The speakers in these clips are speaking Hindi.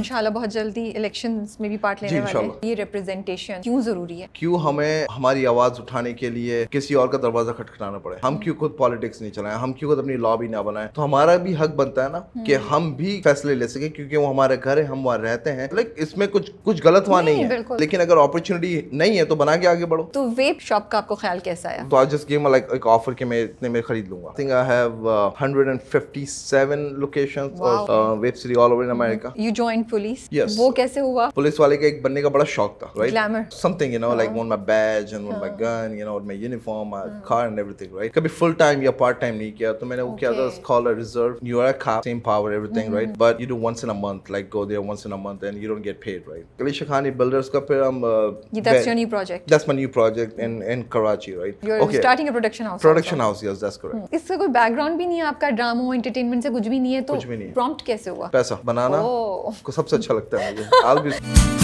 इंशाल्लाह बहुत जल्दी इलेक्शन में भी पार्ट लेने वाले ये रिप्रेजेंटेशन क्यों जरूरी है क्यों हमें हमारी आवाज उठाने के लिए किसी और का दरवाजा खटखटाना पड़े हम हम्म। क्यों खुद पॉलिटिक्स नहीं चलाए हम क्यों खुद अपनी लॉबी ना बनाए तो हमारा भी हक बनता है ना हम्म। कि हम भी फैसले ले सके क्योंकि वो हमारे घर है हम वहाँ रहते हैं लाइक इसमें कुछ कुछ गलत वहाँ नहीं, है लेकिन अगर अपॉर्चुनिटी नहीं है तो बना के आगे बढ़ो तो वेब शॉप का आपको ख्याल कैसा आया तो आज जस्ट गेम लाइक एक ऑफर के मैं इतने में खरीद लूंगा I I have 157 locations we've all over America you join police yes. वो कैसे हुआ पुलिस वाले के एक बनने का बड़ा शौक था right something you know like want my badge and want my gun you know और my uniform my car and everything right कभी फुल टाइम या पार्ट टाइम नहीं किया तो मैंने वो किया था scholar reserve you are a cop same power everything right but you do once in a month like go there once in a month and you don't get paid right कलेश खान ही बिल्डर्स का फिर हम ये that's your new project that's my new project in in Karachi right you starting a production house production house yes that's correct इससे कोई बैकग्राउंड भी नहीं है आपका ड्रामा एंटरटेनमेंट से कुछ भी नहीं है तो प्रॉम्प्ट कैसे हुआ पैसा बनाना सबसे अच्छा लगता है मुझे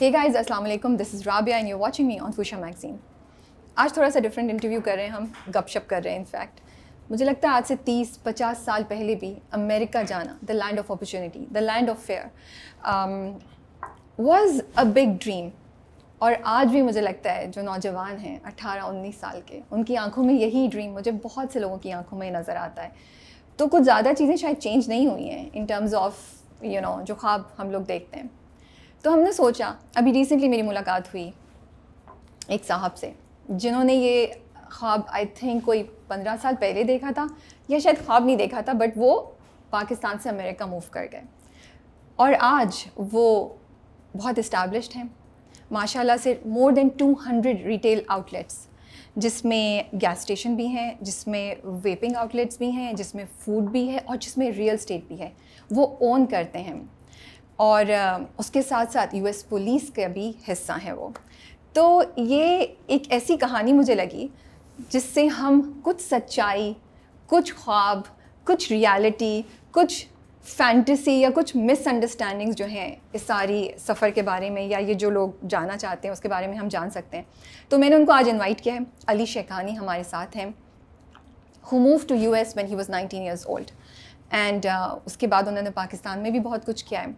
Hey guys, Assalamualaikum. This is Rabia and you're watching me on Fusha Magazine. आज थोड़ा सा डिफरेंट इंटरव्यू कर रहे हैं हम गपशप कर रहे हैं इनफैक्ट मुझे लगता है आज से 30-50 साल पहले भी अमेरिका जाना the land of opportunity the land of fair was a big dream और आज भी मुझे लगता है जो नौजवान हैं 18-19 साल के उनकी आंखों में यही ड्रीम मुझे बहुत से लोगों की आंखों में नज़र आता है तो कुछ ज़्यादा चीज़ें शायद चेंज नहीं हुई हैं in terms of you know जो ख्वाब हम लोग देखते हैं तो हमने सोचा अभी रिसेंटली मेरी मुलाकात हुई एक साहब से जिन्होंने ये ख्वाब आई थिंक कोई पंद्रह साल पहले देखा था या शायद ख्वाब नहीं देखा था बट वो पाकिस्तान से अमेरिका मूव कर गए और आज वो बहुत इस्टेब्लिश हैं माशाल्लाह से मोर देन 200 रिटेल आउटलेट्स जिसमें गैस स्टेशन भी हैं जिसमें वेपिंग आउटलेट्स भी हैं जिसमें फूड भी है और जिसमें रियल स्टेट भी है वो ओन करते हैं और उसके साथ साथ यूएस पुलिस का भी हिस्सा है वो तो ये एक ऐसी कहानी मुझे लगी जिससे हम कुछ सच्चाई कुछ ख्वाब कुछ रियलिटी कुछ फैंटेसी या कुछ मिसअंडरस्टैंडिंग्स जो हैं इस सारी सफ़र के बारे में या ये जो लोग जाना चाहते हैं उसके बारे में हम जान सकते हैं तो मैंने उनको आज इनवाइट किया है अली शेखानी हमारे साथ हैं who move to U S when he was nineteen years old and उसके बाद उन्होंने पाकिस्तान में भी बहुत कुछ किया है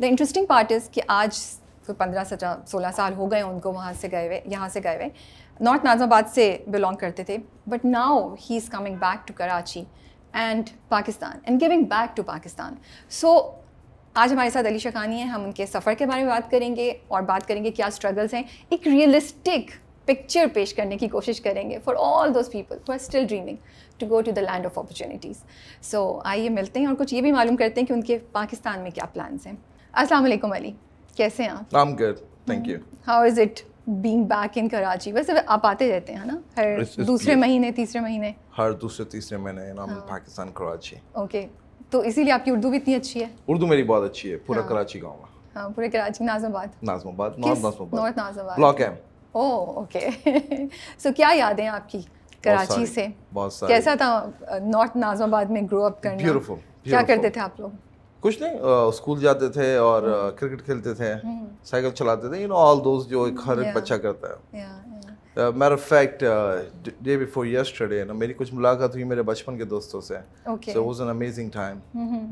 द इंटरेस्टिंग पार्ट इज़ कि आज तो पंद्रह सत्रह सोलह साल हो गए उनको वहाँ से गए हुए यहाँ से गए हुए नॉर्थ नाजमाबाद से बिलोंग करते थे but now he is coming back to Karachi and Pakistan and giving back to Pakistan so आज हमारे साथ अली शखानी है हम उनके सफ़र के बारे में बात करेंगे और बात करेंगे क्या स्ट्रगल्स हैं एक रियलिस्टिक पिक्चर पेश करने की कोशिश करेंगे for all those people who are still dreaming to go to the land of opportunities so आइए मिलते हैं और कुछ ये भी मालूम करते हैं कि उनके पाकिस्तान में क्या प्लान्स हैं अस्सलाम वालेकुम अली कैसे हैं आप I am good thank you how is it being back in Karachi वैसे आप आते रहते हैं ना हर दूसरे महीने तीसरे महीने हर दूसरे तीसरे महीने नाम हाँ। पाकिस्तान कराची ओके तो इसीलिए आपकी उर्दू भी इतनी अच्छी है उर्दू मेरी बहुत अच्छी है पूरा हाँ। कराची गाँव में हाँ पूरे Karachi Nazimabad Nazimabad north Nazimabad north Nazimabad block है ओ ओके सो क्या याद है आपकी कराची से बहुत सारी कैसा था नॉर्थ नाजमाबाद में ग्रो अप करना ब्यूटीफुल क्या करते थे आप लोग कुछ नहीं स्कूल जाते थे और क्रिकेट हम्म। खेलते थे साइकिल हम्म। चलाते थे यू नो ऑल दोस्त जो हर बच्चा करता है matter of fact day before yesterday ना मेरी कुछ मुलाकात हुई मेरे बचपन के दोस्तों से so was an amazing time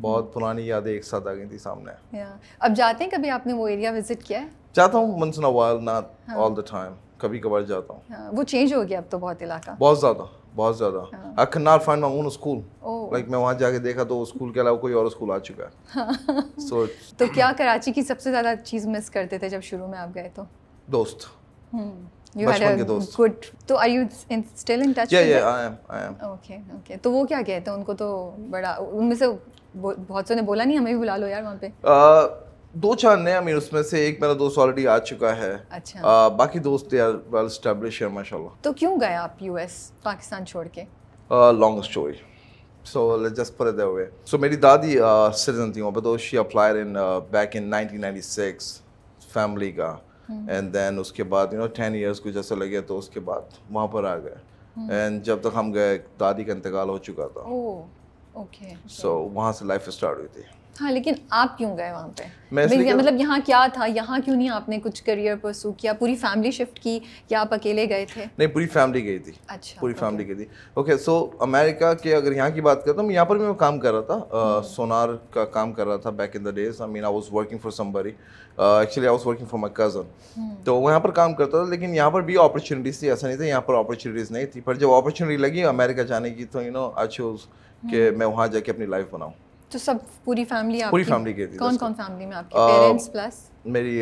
बहुत पुरानी यादें एक साथ आ गई थी सामने या yeah. अब जाते हैं कभी आपने वो एरिया विजिट किया है जाता हूँ मंस नवाल नॉट ऑल द टाइम कभी कभार जाता हूं yeah. हाँ, वो चेंज हो गया अब तो बहुत इलाका बहुत ज़्यादा बहुत ज़्यादा I can not find my own school like मैं वहां जाके देखा तो स्कूल के अलावा कोई और स्कूल आ चुका है सो हाँ। तो क्या कराची की सबसे ज़्यादा चीज़ मिस करते थे जब शुरू में आप गए तो दोस्त hmm. तो, तो वो क्या कहते हैं उनको तो बड़ा उनमें से बहुत सौ ने बोला नहीं हमें भी बुला लो यार वहाँ पे दो चार नए अमीर उसमें से एक मेरा दोस्त ऑलरेडी आ चुका है अच्छा आ, बाकी दोस्त यार वेल एस्टैब्लिश है माशाल्लाह तो क्यों गए आप यूएस पाकिस्तान छोड़ के long story so let's just put it that way so मेरी दादी सिटीजन थी वहाँ पर तो she applied in back in 1996 family का एंड hmm. देन उसके बाद यू नो टेन ईयर्स कुछ ऐसा लगे तो उसके बाद वहाँ पर आ गए एंड hmm. जब तक हम गए दादी का इंतकाल हो चुका था सो oh, वहाँ से लाइफ स्टार्ट हुई थी था लेकिन आप क्यों गए वहाँ पे मतलब यहाँ क्या था यहाँ क्यों नहीं आपने कुछ करियर परसू किया पूरी फैमिली शिफ्ट की या आप अकेले गए थे नहीं पूरी फैमिली गई थी अच्छा पूरी फैमिली गई थी ओके सो अमेरिका के अगर यहाँ की बात करता तो हूँ यहाँ पर भी मैं काम कर रहा था hmm. सोनार का काम कर रहा था back in the days I mean I was working for somebody actually I was working for my cousin तो यहाँ पर काम करता था लेकिन यहाँ पर भी अपॉर्चुनिटीज़ थी ऐसा नहीं था यहाँ पर अपॉर्चुनिटीज़ नहीं थी पर जब अपॉर्चुनिटी लगी अमेरिका जाने की तो यू नो आई चूज़ के मैं वहाँ जाके अपनी लाइफ बनाऊँ तो सब पूरी फैमिली आपकी पूरी फैमिली गई थी कौन कौन फैमिली में आपके पेरेंट्स प्लस मेरी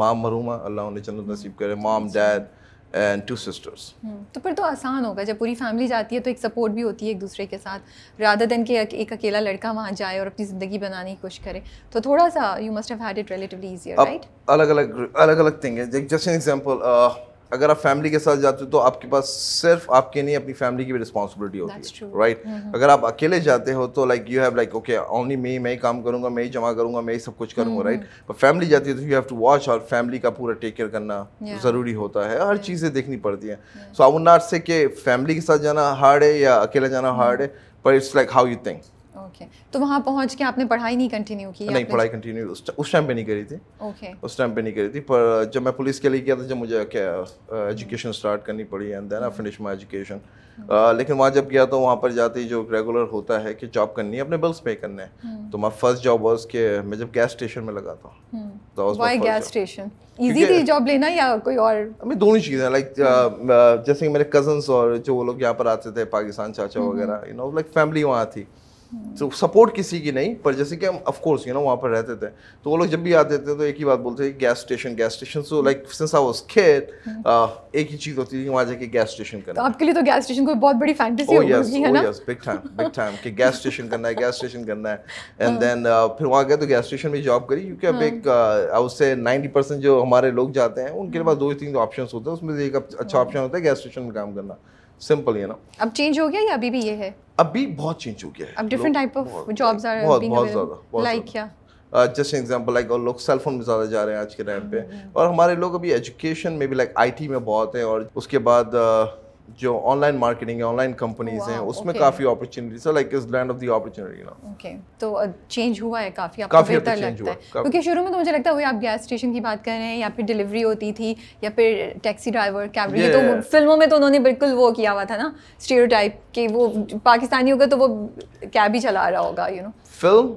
माम मरूमा अल्लाह उन्हें जन्नत नसीब करे माम डैड एंड टू सिस्टर्स तो फिर तो आसान होगा जब पूरी फैमिली जाती है तो एक सपोर्ट भी होती है एक दूसरे के साथ राधा दिन के एक अकेला लड़का वहाँ जाए और अपनी ज़िंदगी बनाने की कोशिश करे तो थोड़ा सा you must have had it relatively easier right अलग अलग अलग अलग थिंग है जस्ट एन एग्जांपल अगर आप फैमिली के साथ जाते हो तो आपके पास सिर्फ आपके नहीं अपनी फैमिली की भी रिस्पॉन्सिबिलिटी होती है राइट right? Mm-hmm. अगर आप अकेले जाते हो तो like you have like okay only मैं मैं ही काम करूंगा मैं ही जमा करूंगा मैं ही सब कुछ करूंगा राइट पर फैमिली जाती है तो यू हैव टू वॉच और फैमिली का पूरा टेक केयर करना yeah. ज़रूरी होता है हर चीज़ें देखनी पड़ती हैं सो आई वुड नॉट से कि फैमिली के साथ जाना हार्ड है या अकेला जाना हार्ड है पर it's like how you think okay तो वहाँ पहुँच के आपने पढ़ाई नहीं कंटिन्यू की नहीं पढ़ाई कंटिन्यू उस टाइम पे नहीं करी थी ओके उस टाइम पे नहीं करी थी पर जब मैं पुलिस के लिए गया था जब मुझे क्या एजुकेशन स्टार्ट करनी पड़ी and then I finish my education लेकिन वहाँ जब गया तो वहाँ पर जाते ही जो रेगुलर होता है कि जॉब करनी है अपने बिल्स पे करने हैं hmm. तो मैं फर्स्ट जॉब वॉज के मैं जब गैस स्टेशन में लगा था hmm. दोनों चीज़ें लाइक hmm. जैसे कि मेरे कजन और जो वो लोग यहाँ पर आते थे पाकिस्तान चाचा वगैरह यू नो लाइक फैमिली वहाँ थी तो सपोर्ट किसी की नहीं पर जैसे कि हम ऑफ कोर्स यू नो वहाँ पर रहते थे तो वो लोग जब भी आते थे तो एक ही बात बोलते थे gas station gas station so like since I was kid एक ही चीज होती थी वहाँ जाके गैस स्टेशन करना तो आपके लिए तो गैस स्टेशन कोई बहुत बड़ी फैंटेसी oh, yes, है oh, ना yes big time big time कि गैस स्टेशन करना है गैस स्टेशन करना है एंड देन हाँ। uh, फिर वहाँ गए तो गैस स्टेशन में जॉब करी क्योंकि अब हाँ। एक आई वुड से 90% जो हमारे लोग जाते हैं उनके हाँ। पास दो तीन ऑप्शन तो होते हैं उसमें से एक अच्छा ऑप्शन होता है गैस स्टेशन में काम करना सिंपल ये ना अब चेंज हो गया या अभी भी ये है अभी बहुत चेंज हो गया है अब different type of jobs are बहुत बहुत ज़्यादा लाइक क्या जस्ट एग्जाम्पल लाइक और लोग सेल फोन में ज़्यादा जा रहे हैं आज के टाइम पे हम्म, हम्म। और हमारे लोग अभी एजुकेशन में भी लाइक आई टी में बहुत हैं और उसके बाद uh, जो ऑनलाइन मार्केटिंग है ऑनलाइन कंपनीज हैं उसमें okay. काफ़ी अपॉर्चुनिटीज है like is land of the opportunity now okay तो चेंज हुआ है काफ़ी आपको काफी बेहतर लगता है क्योंकि शुरू में तो मुझे लगता है वही आप गैस स्टेशन की बात कर रहे हैं या फिर डिलीवरी होती थी या फिर टैक्सी ड्राइवर कैब ये तो फिल्मों में तो उन्होंने बिल्कुल वो किया हुआ था ना स्टीरियोटाइप कि वो पाकिस्तानी होगा तो वो कैब ही चला रहा होगा यू नो फिल्म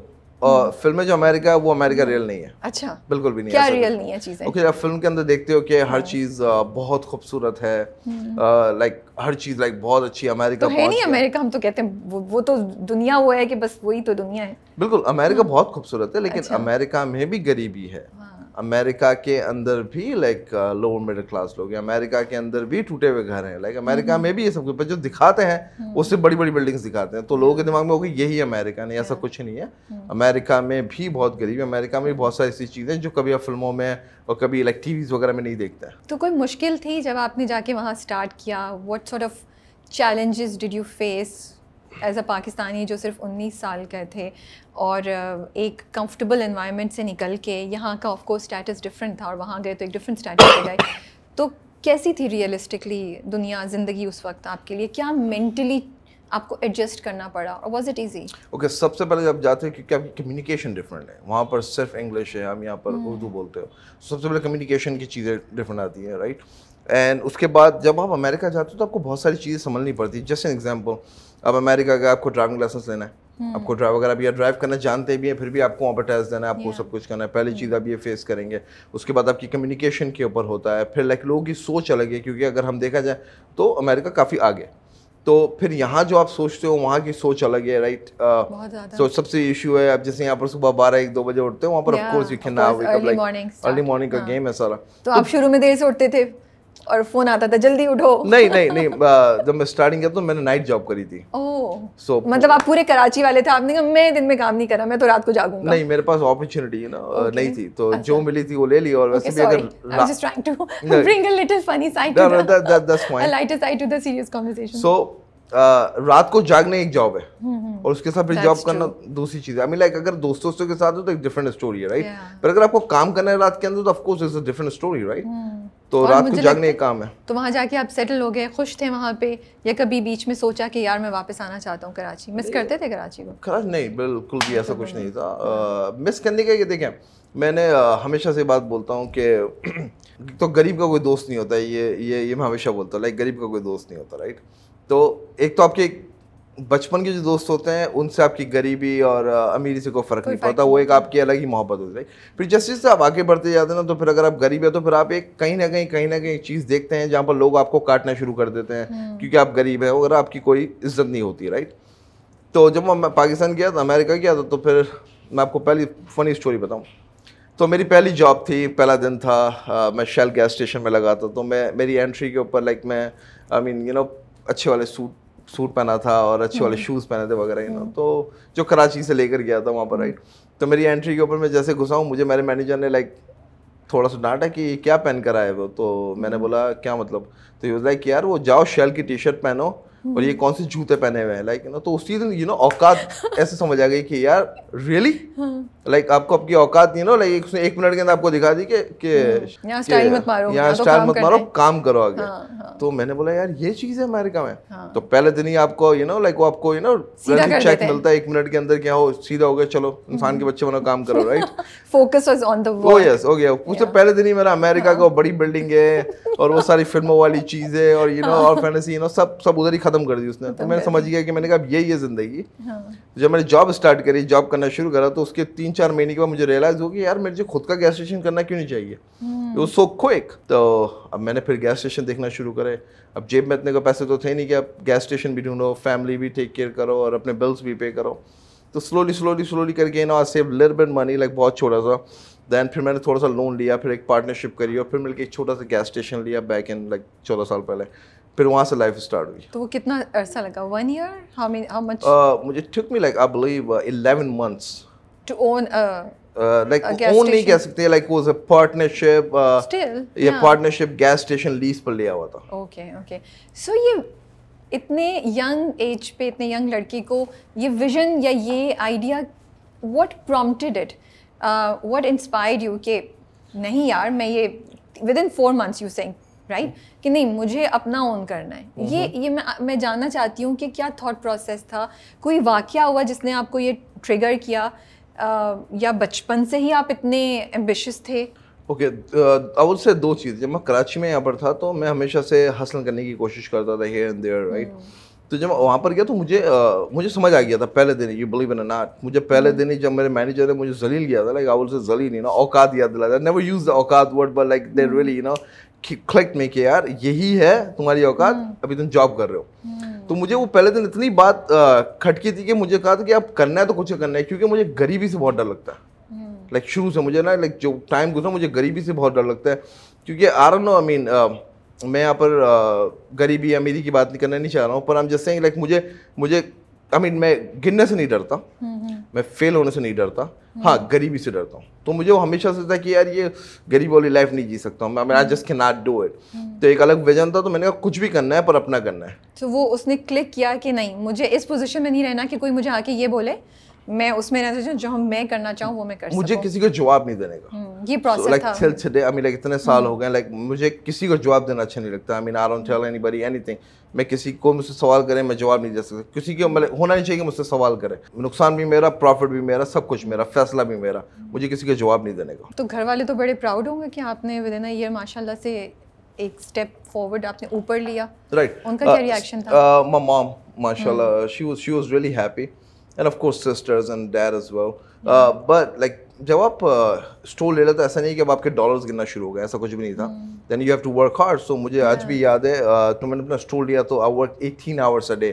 और हम्म। फिल्में जो अमेरिका है वो अमेरिका रियल नहीं है अच्छा बिल्कुल भी नहीं क्या रियल नहीं है चीज़ें ओके आप फिल्म के अंदर देखते हो कि हर हाँ। चीज़ बहुत खूबसूरत है लाइक हम्म। हर चीज़ लाइक बहुत अच्छी अमेरिका तो है नहीं अमेरिका हम तो कहते हैं वो, वो तो दुनिया वो है कि बस वही तो दुनिया है बिल्कुल अमेरिका हाँ। बहुत खूबसूरत है लेकिन अच्छा। अमेरिका में भी गरीबी है हाँ। अमेरिका के अंदर भी लाइक लोअर मिडिल क्लास लोग हैं अमेरिका के अंदर भी टूटे हुए घर हैं लाइक अमेरिका में भी ये सब कुछ पर जो दिखाते हैं हम्म। उससे बड़ी बड़ी बिल्डिंग्स दिखाते हैं तो लोगों के दिमाग में होगी यही अमेरिका नहीं ऐसा कुछ नहीं है हम्म। अमेरिका में भी बहुत गरीब है अमेरिका में भी बहुत सारी ऐसी चीज़ें जो कभी आप फिल्मों में और कभी लाइक टी वगैरह में नहीं देखते तो कोई मुश्किल थी जब आपने जाके वहाँ स्टार्ट किया what sort of challenges did you face as a Pakistani जो सिर्फ 19 साल के थे और एक कंफर्टेबल इन्वायरमेंट से निकल के यहाँ का ऑफ कोर्स स्टेटस डिफरेंट था और वहाँ गए तो एक डिफरेंट स्टेटस पे गए तो कैसी थी रियलिस्टिकली दुनिया ज़िंदगी उस वक्त आपके लिए क्या मेंटली आपको एडजस्ट करना पड़ा और वॉज इट इजी ओके सबसे पहले जब जाते हैं क्योंकि आपकी कम्युनिकेशन डिफरेंट है वहाँ पर सिर्फ इंग्लिश है हम यहाँ पर hmm. उर्दू बोलते हो सबसे पहले कम्युनिकेशन की चीज़ें डिफरेंट आती हैं राइट एंड उसके बाद जब आप अमेरिका जाते हो तो आपको बहुत सारी चीज़ें समझनी पड़ती है एन एग्जाम्पल अब अमेरिका का आपको ड्राइविंग लाइसेंस लेना है हम्म। आपको ड्राइव अगर आप ये ड्राइव करना जानते भी हैं फिर भी आपको वहाँ टेस्ट देना है आपको सब कुछ करना है पहली चीज़ आप ये फेस करेंगे उसके बाद आपकी कम्युनिकेशन के ऊपर होता है फिर लाइक लोगों की सोच अलग है क्योंकि अगर हम देखा जाए तो अमेरिका काफ़ी आगे तो फिर यहाँ जो आप सोचते हो वहाँ की सोच अलग है राइट सो सबसे इश्यू है आप जैसे यहाँ पर सुबह बारह एक दो बजे उठते हो वहाँ पर of you can early morning का गेम हाँ। है सारा तो आप तो शुरू में देर से उठते थे और फोन आता था जल्दी उठो नहीं नहीं नहीं जब मैं स्टार्टिंग किया तो मैंने नाइट जॉब करी थी ओ सो so, मतलब आप पूरे कराची वाले थे आपने कहा मैं दिन में काम नहीं करा मैं तो रात को जागूंगा नहीं मेरे पास अपॉर्चुनिटी है ना okay. नहीं थी तो अच्छा. जो मिली थी वो ले ली और वैसे भी अगर I am just trying to bring a little funny side to that's point a lighter side to the serious conversation so रात को जागना एक जॉब है हम्म, हम्म। और उसके साथ फिर जॉब करना दूसरी चीज है आई लाइक अगर दोस्तों दोस्तों के साथ हो तो एक डिफरेंट स्टोरी है राइट पर अगर आपको काम करना है रात के अंदर तो of course it's a different story right तो रात को जागने एक काम है तो वहां जाके आप सेटल हो गए खुश थे वहां पे या कभी बीच में सोचा कि यार मैं वापस आना चाहता हूँ कराची मिस करते थे कराची को कराची नहीं बिल्कुल भी ऐसा कुछ नहीं था मिस हाँ। करने का ये देखें मैंने हमेशा से बात बोलता हूँ कि तो गरीब का कोई दोस्त नहीं होता ये ये ये मैं हमेशा बोलता हूँ लाइक गरीब का कोई दोस्त नहीं होता राइट right? तो एक तो आपके बचपन के जो दोस्त होते हैं उनसे आपकी गरीबी और अमीरी से कोई फ़र्क नहीं पड़ता वो एक आपकी अलग ही मोहब्बत होती है फिर जैसे जैसे से आप आगे बढ़ते जाते हैं ना तो फिर अगर आप गरीब है तो फिर आप एक कहीं ना कहीं कहीं ना कहीं चीज़ देखते हैं जहाँ पर लोग आपको काटना शुरू कर देते हैं हम्म। क्योंकि आप गरीब हैं अगर आपकी कोई इज्जत नहीं होती राइट तो जब मैं पाकिस्तान गया था अमेरिका गया था तो फिर मैं आपको पहली फ़नी स्टोरी बताऊँ तो मेरी पहली जॉब थी पहला दिन था आ, मैं शेल गैस स्टेशन में लगा था तो मैं मेरी एंट्री के ऊपर लाइक मैं आई मीन यू नो अच्छे वाले सूट सूट पहना था और अच्छे वाले शूज़ हम्म। पहने थे वगैरह ना हम्म। तो जो कराची से लेकर गया था वहाँ पर राइट हम्म। तो मेरी एंट्री के ऊपर मैं जैसे घुसा हूँ मुझे मेरे मैनेजर ने लाइक थोड़ा सा डांटा कि क्या पहन कर आए वो तो मैंने बोला क्या मतलब तो यूज़ लाइक यार वो जाओ शेल की टी शर्ट पहनो और ये कौन से जूते पहने हुए हैं लाइक यू नो तो उस चीज यू नो औकात ऐसे समझ आ गई कि यार रियली लाइक आपको आपकी औकात नहीं ना लाइक उसने एक मिनट के अंदर आपको दिखा दी कि हाँ। यहाँ स्टाइल मत मारो यहाँ स्टाइल तो मत मारो काम करो आगे हाँ, हाँ। तो मैंने बोला यार ये चीज है अमेरिका में तो पहले दिन ही आपको यू नो लाइक वो आपको यू नो चेक मिलता है एक मिनट के अंदर क्या हो सीधा हो गया चलो इंसान के बच्चे बनो काम करो right focus on the work yes हो गया उससे पहले दिन ही मेरा अमेरिका का बड़ी बिल्डिंग है और वो सारी फिल्मों वाली चीजें और यू नो और फैंटेसी यू नो सब सब उधर ही ख़त्म कर दी उसने तो मैंने समझ गया कि मैंने कहा अब यही है ज़िंदगी हाँ। जब मैंने जॉब स्टार्ट करी जॉब करना शुरू करा तो उसके तीन चार महीने के बाद मुझे रियलाइज़ हो गया यार मुझे खुद का गैस स्टेशन करना क्यों नहीं चाहिए वो सो क्विक तो अब मैंने फिर गैस स्टेशन देखना शुरू करे अब जेब में इतने का पैसे तो थे नहीं कि अब गैस स्टेशन भी ढूंढो फैमिली भी टेक केयर करो और अपने बिल्स भी पे करो तो स्लोली स्लोली स्लोली करके ना I save little bit money like बहुत छोटा सा दैन फिर मैंने थोड़ा सा लोन लिया फिर एक पार्टनरशिप करी और फिर मिलकर एक छोटा सा गैस स्टेशन लिया बैक इन लाइक चौदह साल पहले फिर वहाँ से लाइफ स्टार्ट हुई तो वो कितना अर्सा लगा one year how mean how much मुझे took me like I believe 11 months to own like own नहीं कह सकते like was a partnership still ये पार्टनरशिप गैस स्टेशन लीज पर लिया हुआ था ओके ओके सो ये इतने यंग एज पे इतने यंग लड़की को ये विजन या ये idea what prompted it what inspired you के नहीं यार मैं ये within four months you saying right right? कि नहीं मुझे अपना ओन करना है ये mm-hmm. ये मैं मैं जानना चाहती हूँ कि क्या थॉट प्रोसेस था कोई वाक्य हुआ जिसने आपको ये ट्रिगर किया आ, या बचपन से ही आप इतने एम्बिशियस थे ओके अवल से दो चीज़ जब मैं कराची में यहाँ पर था तो मैं हमेशा से हासिल करने की कोशिश करता था हेयर एंड देयर राइट तो जब वहाँ पर गया तो मुझे आ, मुझे समझ आ गया था पहले दिन यू बिलीव इन नाट मुझे पहले hmm. दिन ही जब मेरे मैनेजर ने मुझे जलील किया था लाइक आई से जलील यू नो औकात याद दिला था नेवर यूज द औकात word but like they really you know click में कि यार यही है तुम्हारी औकात hmm. अभी तुम जॉब कर रहे हो hmm. तो मुझे वो पहले दिन इतनी बात खटकी थी कि मुझे कहा था कि अब करना है तो कुछ करना है क्योंकि मुझे गरीबी से बहुत डर लगता है लाइक शुरू से मुझे ना लाइक जो टाइम गुजरा मुझे गरीबी से बहुत डर लगता है क्योंकि आर नो आई मीन मैं यहाँ पर गरीबी अमीरी की बात नहीं करना नहीं चाह रहा हूँ पर हम जैसे लाइक मुझे मुझे आई मीन मैं गिरने से नहीं डरता हम्म, हम्म। मैं फेल होने से नहीं डरता हम्म। हाँ गरीबी से डरता हूँ तो मुझे वो हमेशा से था कि यार ये गरीब वाली लाइफ नहीं जी सकता हूँ मैं आई जस्ट के नॉट डू इट तो एक अलग विजन था तो मैंने कहा कुछ भी करना है पर अपना करना है तो वो उसने क्लिक किया कि नहीं मुझे इस पोजिशन में नहीं रहना कि कोई मुझे आके ये बोले मैं उसमें रहना चाहूँ जो हम मैं करना चाहूँ वो मैं कर मुझे किसी को जवाब नहीं देने का हम्म, ये process like till today I mean like इतने साल हम्म। हो गए लाइक मुझे किसी को जवाब देना अच्छा नहीं लगता I mean I don't tell anybody anything मैं किसी को मुझसे सवाल करें मैं जवाब नहीं दे सकता किसी को मतलब होना नहीं चाहिए कि मुझसे सवाल करें नुकसान भी मेरा प्रॉफिट भी मेरा सब कुछ मेरा फैसला भी मेरा हम्म। मुझे किसी का जवाब नहीं देने का तो घर वाले तो बड़े प्राउड होंगे कि आपने विद इन ईयर माशाल्लाह से एक स्टेप फॉरवर्ड आपने ऊपर लिया राइट right. उनका क्या रिएक्शन uh, था माय uh, मॉम माशाल्लाह she was she was really happy and of course sisters and dad as well but like जब आप स्टोर uh, ले लो तो ऐसा नहीं कि अब आपके डॉलर्स गिनना शुरू हो गए ऐसा कुछ भी नहीं था then you have to work hard so मुझे आज भी याद है uh, तो मैंने अपना स्टोर लिया तो I work eighteen hours a day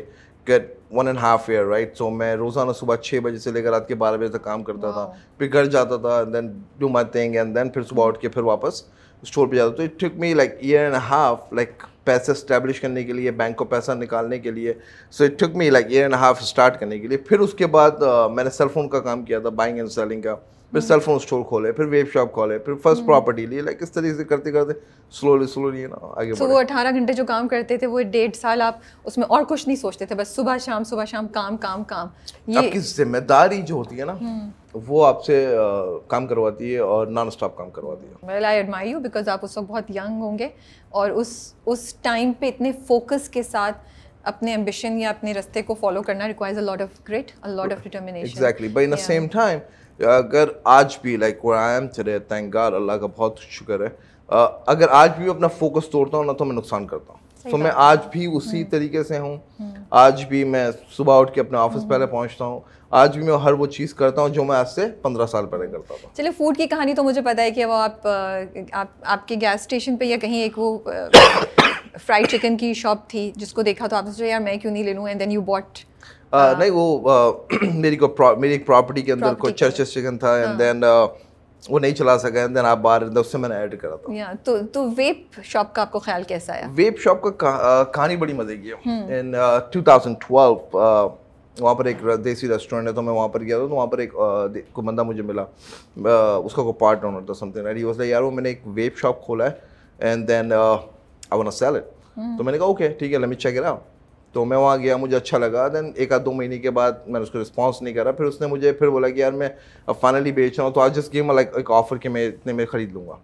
get one and half year right so मैं रोज़ाना सुबह छः बजे से लेकर रात के बारह बजे तक काम करता था फिर घर जाता था and then do my thing and then फिर सुबह उठ के फिर वापस स्टोर पर जाता तो it took me like year and half like पैसे स्टैब्लिश करने के लिए बैंक को पैसा निकालने के लिए so it took me like year and half start करने के लिए फिर उसके बाद uh, मैंने सेलफोन का काम किया था बाइंग एंड सेलिंग का फिर सेलफोन स्टोर खोले फिर वेब शॉप खोले फिर फर्स्ट प्रॉपर्टी ली लाइक इस तरीके से करते करते स्लोली स्लोली ना आगे so वो अठारह घंटे जो काम करते थे वो डेढ़ साल आप उसमें और कुछ नहीं सोचते थे बस सुबह शाम सुबह शाम काम काम काम ये जिम्मेदारी जो होती है ना हम्म। वो आपसे काम करवाती है और नॉन स्टॉप काम करवाती है well I admire you because आप उस वक्त बहुत यंग होंगे और उस उस टाइम पे इतने फोकस के साथ अपने एम्बिशन या अपने रास्ते को फॉलो करना requires a lot of grit a lot of determination exactly but in the same time अगर आज भी लाइक वो I am today thank God अल्लाह का बहुत शुक्र है uh, अगर आज भी अपना फोकस तोड़ता हूँ ना तो मैं नुकसान करता हूँ सो मैं आज भी उसी हम्म। तरीके से हूँ हम्म। आज भी मैं सुबह उठ के अपने ऑफिस हम्म। पहले पहुँचता हूँ आज भी मैं हर वो चीज़ करता हूँ जो मैं आज से पंद्रह साल पहले करता था चलिए फूड की कहानी तो मुझे पता है कि वो आप आप आपके गैस स्टेशन पे या कहीं एक वो फ्राइड चिकन की शॉप थी जिसको देखा तो आपने सोचा यार मैं क्यों नहीं ले लूँ एंड देन यू बॉट नहीं वो uh, मेरी को मेरी एक प्रॉपर्टी के अंदर कुछ चर्चेस चिकन था एंड देन हाँ। वो नहीं चला सका देन आप बाहर उससे मैंने ऐड करा था या, तो तो वेप शॉप का आपको ख्याल कैसा आया वेप शॉप का कहानी बड़ी मज़े की है इन 2012 थाउजेंड वहाँ पर एक देसी रेस्टोरेंट है तो मैं वहाँ पर गया था तो वहाँ पर एक को बंदा मुझे मिला उसका को पार्ट ओनर था something and he was like यार वो मैंने एक वेप शॉप खोला है and then I want to sell it तो मैंने कहा ओके ठीक है let me check it out तो मैं वहाँ गया मुझे अच्छा लगा देन एक आध दो महीने के बाद मैंने उसको रिस्पॉन्स नहीं करा फिर उसने मुझे फिर बोला कि यार मैं अब फाइनली बेच रहा हूँ तो आज जस्ट गेम लाइक एक ऑफर के मैं इतने में खरीद लूँगा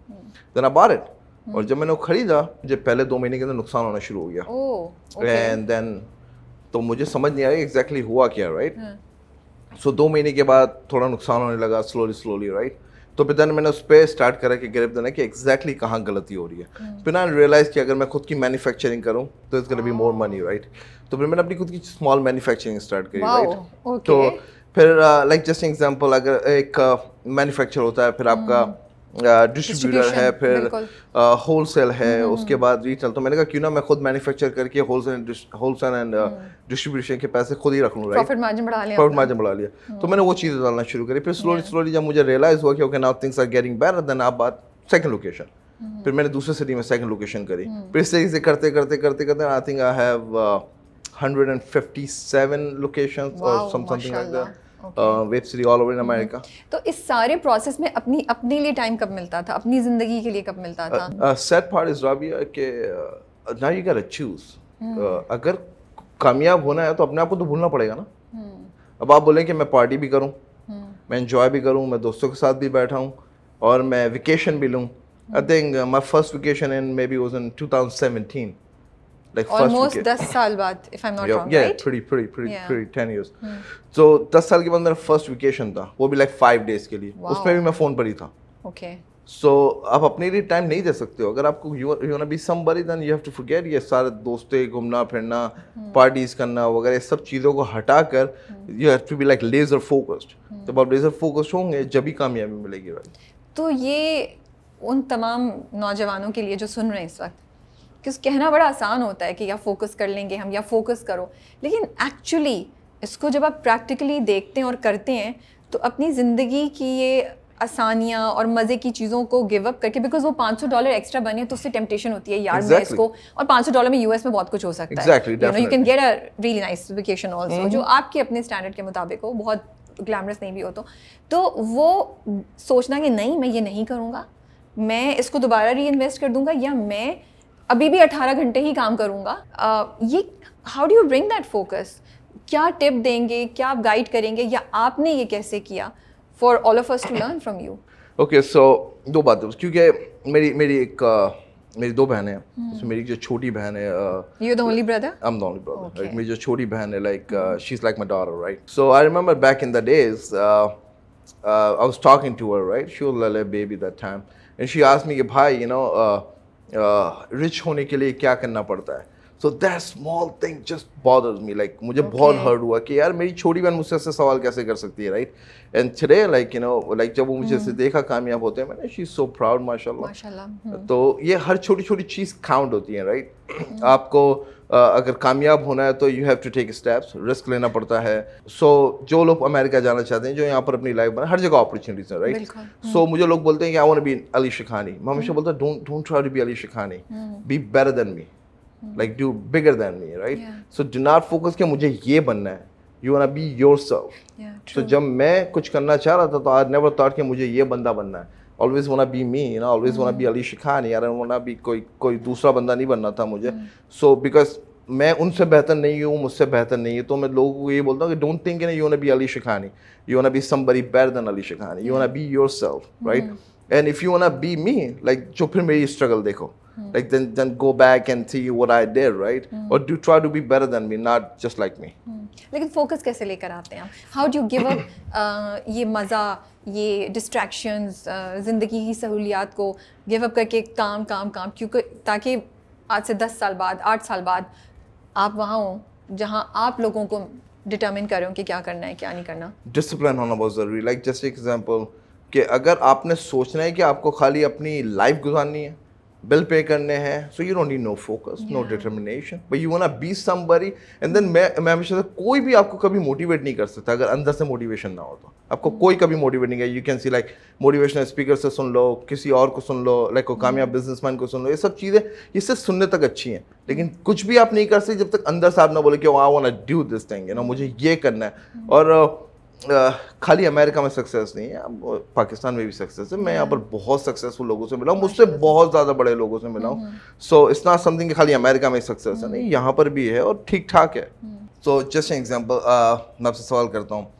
देन आई बार इट और हम्म। जब मैंने वो खरीदा मुझे पहले दो महीने के अंदर नुकसान होना शुरू हो गया एंड देन तो मुझे समझ नहीं आया एग्जैक्टली हुआ क्या राइट सो हम्म। दो महीने के बाद थोड़ा नुकसान होने लगा स्लोली स्लोली राइट तो देन मैंने उस पर स्टार्ट करा कि गिरफ्त देना कि एग्जैक्टली कहाँ गलती हो रही है hmm. फिर ना रियलाइज़ कि अगर मैं खुद की मैन्युफैक्चरिंग करूँ तो is gonna be more money right तो फिर मैंने अपनी खुद की स्मॉल मैन्युफैक्चरिंग स्टार्ट करी राइट तो फिर लाइक जस्ट एग्जाम्पल अगर एक मैन्युफैक्चर uh, होता है फिर आपका hmm. डिस्ट्रीब्यूटर है फिर होल सेल है हम्म, उसके हम्म। बाद रिटेल तो मैंने कहा क्यों ना मैं खुद मैन्युफैक्चर करके होल सेल एंड डिस्ट्रीब्यूशन के पैसे खुद ही रख लूँ प्रॉफिट मार्जिन बढ़ा लिया प्रॉफिट मार्जिन बढ़ा लिया तो हम्म। मैंने वो चीज़ें डालना शुरू करी फिर स्लोली स्लोली जब मुझे रियलाइज हुआ कि okay now things are getting better then आप बात सेकंड लोकेशन फिर मैंने दूसरे सिटी में सेकंड लोकेशन करी फिर इस तरीके से करते करते करते करते I think I have hundred and fifty seven location और something like that web series all over in America तो इस सारे प्रोसेस में अपनी अपने लिए टाइम कब मिलता था अपनी जिंदगी के लिए कब मिलता था सेट पार्ट इज राबिया के नाउ यू कैन चूज अगर कामयाब होना है तो अपने आप को तो भूलना पड़ेगा ना mm-hmm. अब आप बोलें कि मैं पार्टी भी करूं mm-hmm. मैं एंजॉय भी करूं मैं दोस्तों के साथ भी बैठा हूं और मैं वेकेशन भी लूं I think my first vacation in maybe was in 2017 like almost 10 साल बाद if I'm not wrong yeah, right pretty pretty pretty yeah. pretty ten years hmm. so दस साल के बाद मेरा first vacation था वो भी like five days के लिए wow. उसमें भी मैं phone पर ही था okay सो आप अपने लिए टाइम नहीं दे सकते हो अगर आपको you be somebody then you have to forget ये सारे दोस्ते घूमना फिरना पार्टीज hmm. करना वगैरह सब चीज़ों को हटा कर you have to be like laser focused जब आप लेज़र फोकस्ड होंगे जब ही कामयाबी मिलेगी भाई तो ये उन तमाम नौजवानों के लिए जो सुन रहे हैं इस वक्त किस कहना बड़ा आसान होता है कि या फोकस कर लेंगे हम या फोकस करो लेकिन एक्चुअली इसको जब आप प्रैक्टिकली देखते हैं और करते हैं तो अपनी ज़िंदगी की ये आसानियाँ और मज़े की चीज़ों को गिव अप करके बिकॉज वो 500 डॉलर एक्स्ट्रा बने तो उससे टेम्पटेशन होती है यार exactly. मैं इसको और 500 डॉलर में यूएस में बहुत कुछ हो सकता exactly, है you can get a really nice vacation also जो आपके अपने स्टैंडर्ड के मुताबिक हो बहुत ग्लैमरस नहीं भी हो तो, तो वो सोचना कि नहीं मैं ये नहीं करूँगा मैं इसको दोबारा री इन्वेस्ट कर दूँगा या मैं अभी भी 18 घंटे ही काम करूँगा ये how do you bring that focus क्या टिप देंगे क्या आप गाइड करेंगे या आपने ये कैसे किया for all of us to learn from you okay so दो बात क्योंकि मेरी मेरी एक uh, मेरी दो बहनें हैं hmm. हम्म। so, मेरी जो छोटी बहन है you the only brother I am the only brother like मेरी जो छोटी बहन है like she is like my daughter right so I remember back in the days I was talking to her right she was like baby that time and she asked me कि भाई यू नो रिच uh, होने के लिए क्या करना पड़ता है so that small thing just bothers me like मुझे okay. बहुत हर्ट हुआ कि यार मेरी छोटी बहन मुझसे ऐसे सवाल कैसे कर सकती है right and today like you know like जब वो मुझे hmm. देखा कामयाब होते हैं मैंने शी इज़ सो प्राउड माशा तो ये हर छोटी छोटी चीज़ काउंट होती है राइट right? hmm. आपको अगर कामयाब होना है तो you have to take steps risk लेना पड़ता है सो so, जो लोग अमेरिका जाना चाहते हैं जो यहाँ पर अपनी लाइफ बना हर जगह अपॉर्चुनिटीज है राइट सो मुझे लोग बोलते हैं कि I want be Ali Shikhani मैं हमेशा बोलता हूँ don't try to be Ali Shikhani be better than me like do bigger than me right so do not focus कि मुझे ये बनना है you wanna be your self जब मैं कुछ करना चाह रहा था तो आई नेवर थॉट कि मुझे ये बंदा बनना है ऑलवेज वाना बी मी ना ऑलवेज वाना बी अली शिखान यार वाना बी कोई कोई दूसरा बंदा नहीं बनना था मुझे सो बिकॉज मैं उनसे बेहतर नहीं हूँ मुझसे बेहतर नहीं है तो मैं लोगों को ये बोलता हूँ कि don't think you wanna be Ali Shikhani you wanna be somebody better than Ali Shikhani you wanna be self right and if you wanna be me like जो फिर मेरी स्ट्रगल देखो like then then go back and see what I did right और do try to be better than me not just like me लेकिन फोकस कैसे लेकर आते हैं how do you give up ये मजा ये डिस्ट्रैक्शंस uh, जिंदगी की सहूलियात को गिव अप करके काम काम काम क्योंकि ताकि आज से दस साल बाद आठ साल बाद आप वहाँ हों जहाँ आप लोगों को डिटर्मिन कर रहे हो कि क्या करना है क्या नहीं करना डिसिप्लिन होना बहुत जरूरी लाइक जस्ट एग्जाम्पल कि अगर आपने सोचना है कि आपको खाली अपनी लाइफ गुजारनी है बिल पे करने हैं so you don't need no focus no determination but you want be somebody and then मैं मैं हमेशा कोई भी आपको कभी मोटिवेट नहीं कर सकता अगर अंदर से मोटिवेशन ना हो तो आपको hmm. कोई कभी मोटिवेट नहीं किया you can see like motivational speaker से सुन लो किसी और को सुन लो लाइक like, कामयाब बिजनेसमैन hmm. को सुन लो ये सब चीज़ें ये सिर्फ सुनने तक अच्छी हैं लेकिन कुछ भी आप नहीं कर सकते जब तक अंदर से आप ना बोले कि I wanna do this thing you know मुझे ये करना है hmm. और खाली अमेरिका में सक्सेस नहीं है पाकिस्तान में भी सक्सेस है मैं यहाँ पर हम्म। बहुत सक्सेसफुल लोगों से मिला हूँ मुझसे बहुत ज़्यादा बड़े लोगों से मिला हूँ सो इट्स नॉट समथिंग खाली अमेरिका में सक्सेस है नहीं हम्म। यहाँ पर भी है और ठीक ठाक है सो जस्ट एग्जाम्पल मैं आपसे सवाल करता हूँ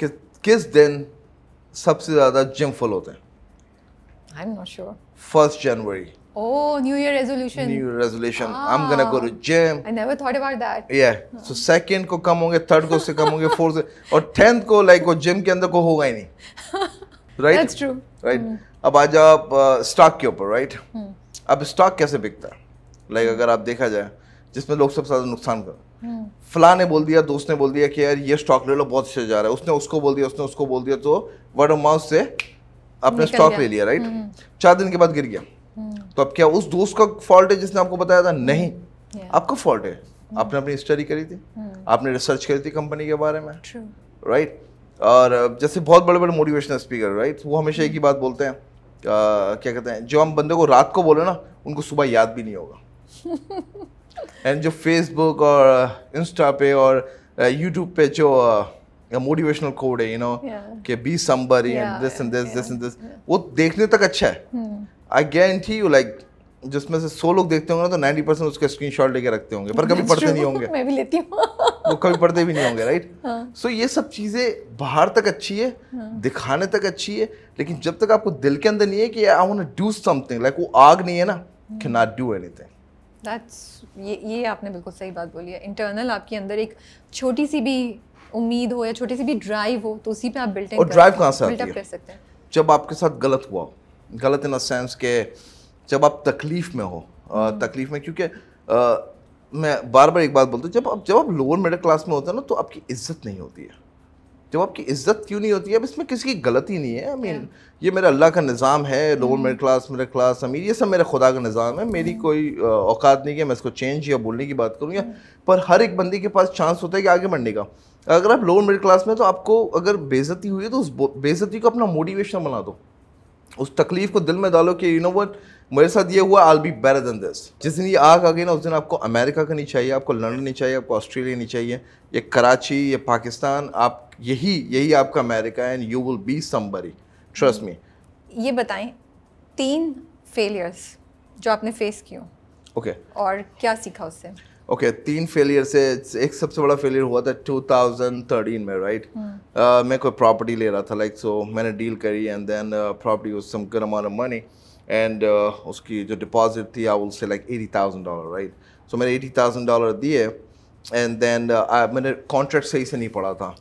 कि किस दिन सबसे ज़्यादा जिम फुल होते हैं I am not sure first January Oh, New Year resolution. New Year resolution. Ah. I'm gonna go to gym. I never thought about that. Yeah. Ah. So second को कम होंगे, third को से कम होंगे, fourth और tenth को like वो gym के अंदर को होगा ही नहीं. Right. That's true. Right. Hmm. अब आ जाओ आप uh, stock के ऊपर right? Hmm. अब stock कैसे बिकता है लाइक hmm. अगर आप देखा जाए जिसमें लोग सबसे ज़्यादा नुकसान कर hmm. फला ने बोल दिया दोस्त ने बोल दिया कि यार ये स्टॉक ले लो बहुत अच्छा जा रहा है उसने उसको बोल दिया उसने उसको बोल दिया तो वर्ड ऑफ माउथ से अपने स्टॉक ले लिया राइट hmm. चार दिन के बाद गिर गया तो अब क्या उस दोस्त का फॉल्ट है जिसने आपको बताया था hmm. नहीं आपका फॉल्ट है hmm. आपने अपनी स्टडी करी थी hmm. आपने रिसर्च करी थी कंपनी के बारे में राइट और जैसे बहुत बड़े बड़े मोटिवेशनल स्पीकर राइट वो हमेशा एक ही बात बोलते हैं आ, क्या कहते हैं जो हम बंदे को रात को बोले ना उनको सुबह याद भी नहीं होगा एंड जो फेसबुक और इंस्टा पे और यूट्यूब पे जो मोटिवेशनल कोड है यू नो कि be somebody this this this and this वो देखने तक अच्छा है आई गारंटी यू लाइक जिसमें से सौ लोग देखते होंगे ना तो नाइन्टी परसेंट उसके स्क्रीन शॉट लेके रखते होंगे पर कभी पढ़ते नहीं होंगे मैं भी लेती हूँ वो कभी पढ़ते भी नहीं होंगे राइट हाँ। सो ये सब चीज़ें बाहर तक अच्छी है हाँ। दिखाने तक अच्छी है लेकिन जब तक आपको दिल के अंदर नहीं है कि आई वो डू समथिंग लाइक वो आग नहीं है ना can not do any that's ये ये आपने बिल्कुल सही बात बोली है इंटरनल आपके अंदर एक छोटी सी भी उम्मीद हो या छोटी सी भी ड्राइव हो तो उसी पे आप बिल्ट और ड्राइव कहाँ से आती है कर सकते हैं जब आपके साथ गलत हुआ हो गलत इन सेंस के जब आप तकलीफ़ में हो तकलीफ़ में क्योंकि मैं बार बार एक बात बोलता हूँ जब आप जब आप लोअर मिडिल क्लास में होते हैं ना तो आपकी इज्जत नहीं होती है जब आपकी इज्जत क्यों नहीं होती है अब इसमें किसी की गलती नहीं है आई I मीन mean, ये मेरा अल्लाह का निज़ाम है lower middle class middle class अमीर ये सब मेरा खुदा का निज़ाम है मेरी mm-hmm. कोई औकात नहीं है मैं इसको चेंज या बोलने की बात करूँ या mm-hmm. पर हर एक बंदी के पास चांस होता है कि आगे बढ़ने का अगर आप लोअर मिडिल क्लास में तो आपको अगर बेज़ती हुई है तो उस बेज़ती को अपना मोटिवेशन बना दो उस तकलीफ को दिल में डालो कि यू नो वट मेरे साथ ये हुआ I'll be better than this जिस दिन ये आग आ गई ना उस दिन आपको अमेरिका का नहीं चाहिए आपको लंडन नहीं चाहिए आपको ऑस्ट्रेलिया नहीं चाहिए ये कराची ये पाकिस्तान आप यही यही आपका America and you will be somebody trust me ये बताएं तीन फेलियर्स जो आपने फेस किए ओके okay. और क्या सीखा उससे ओके okay, तीन फेलियर से एक सबसे बड़ा फेलियर हुआ था 2013 में राइट right? hmm. uh, मैं कोई प्रॉपर्टी ले रहा था लाइक like, सो so, मैंने डील करी and then property was some good amount of money and उसकी जो डिपॉजिट थी I say like eighty thousand dollar right so मैंने एटी थाउजेंड डॉलर दिए एंड देन uh, मैंने कॉन्ट्रैक्ट सही से नहीं पढ़ा था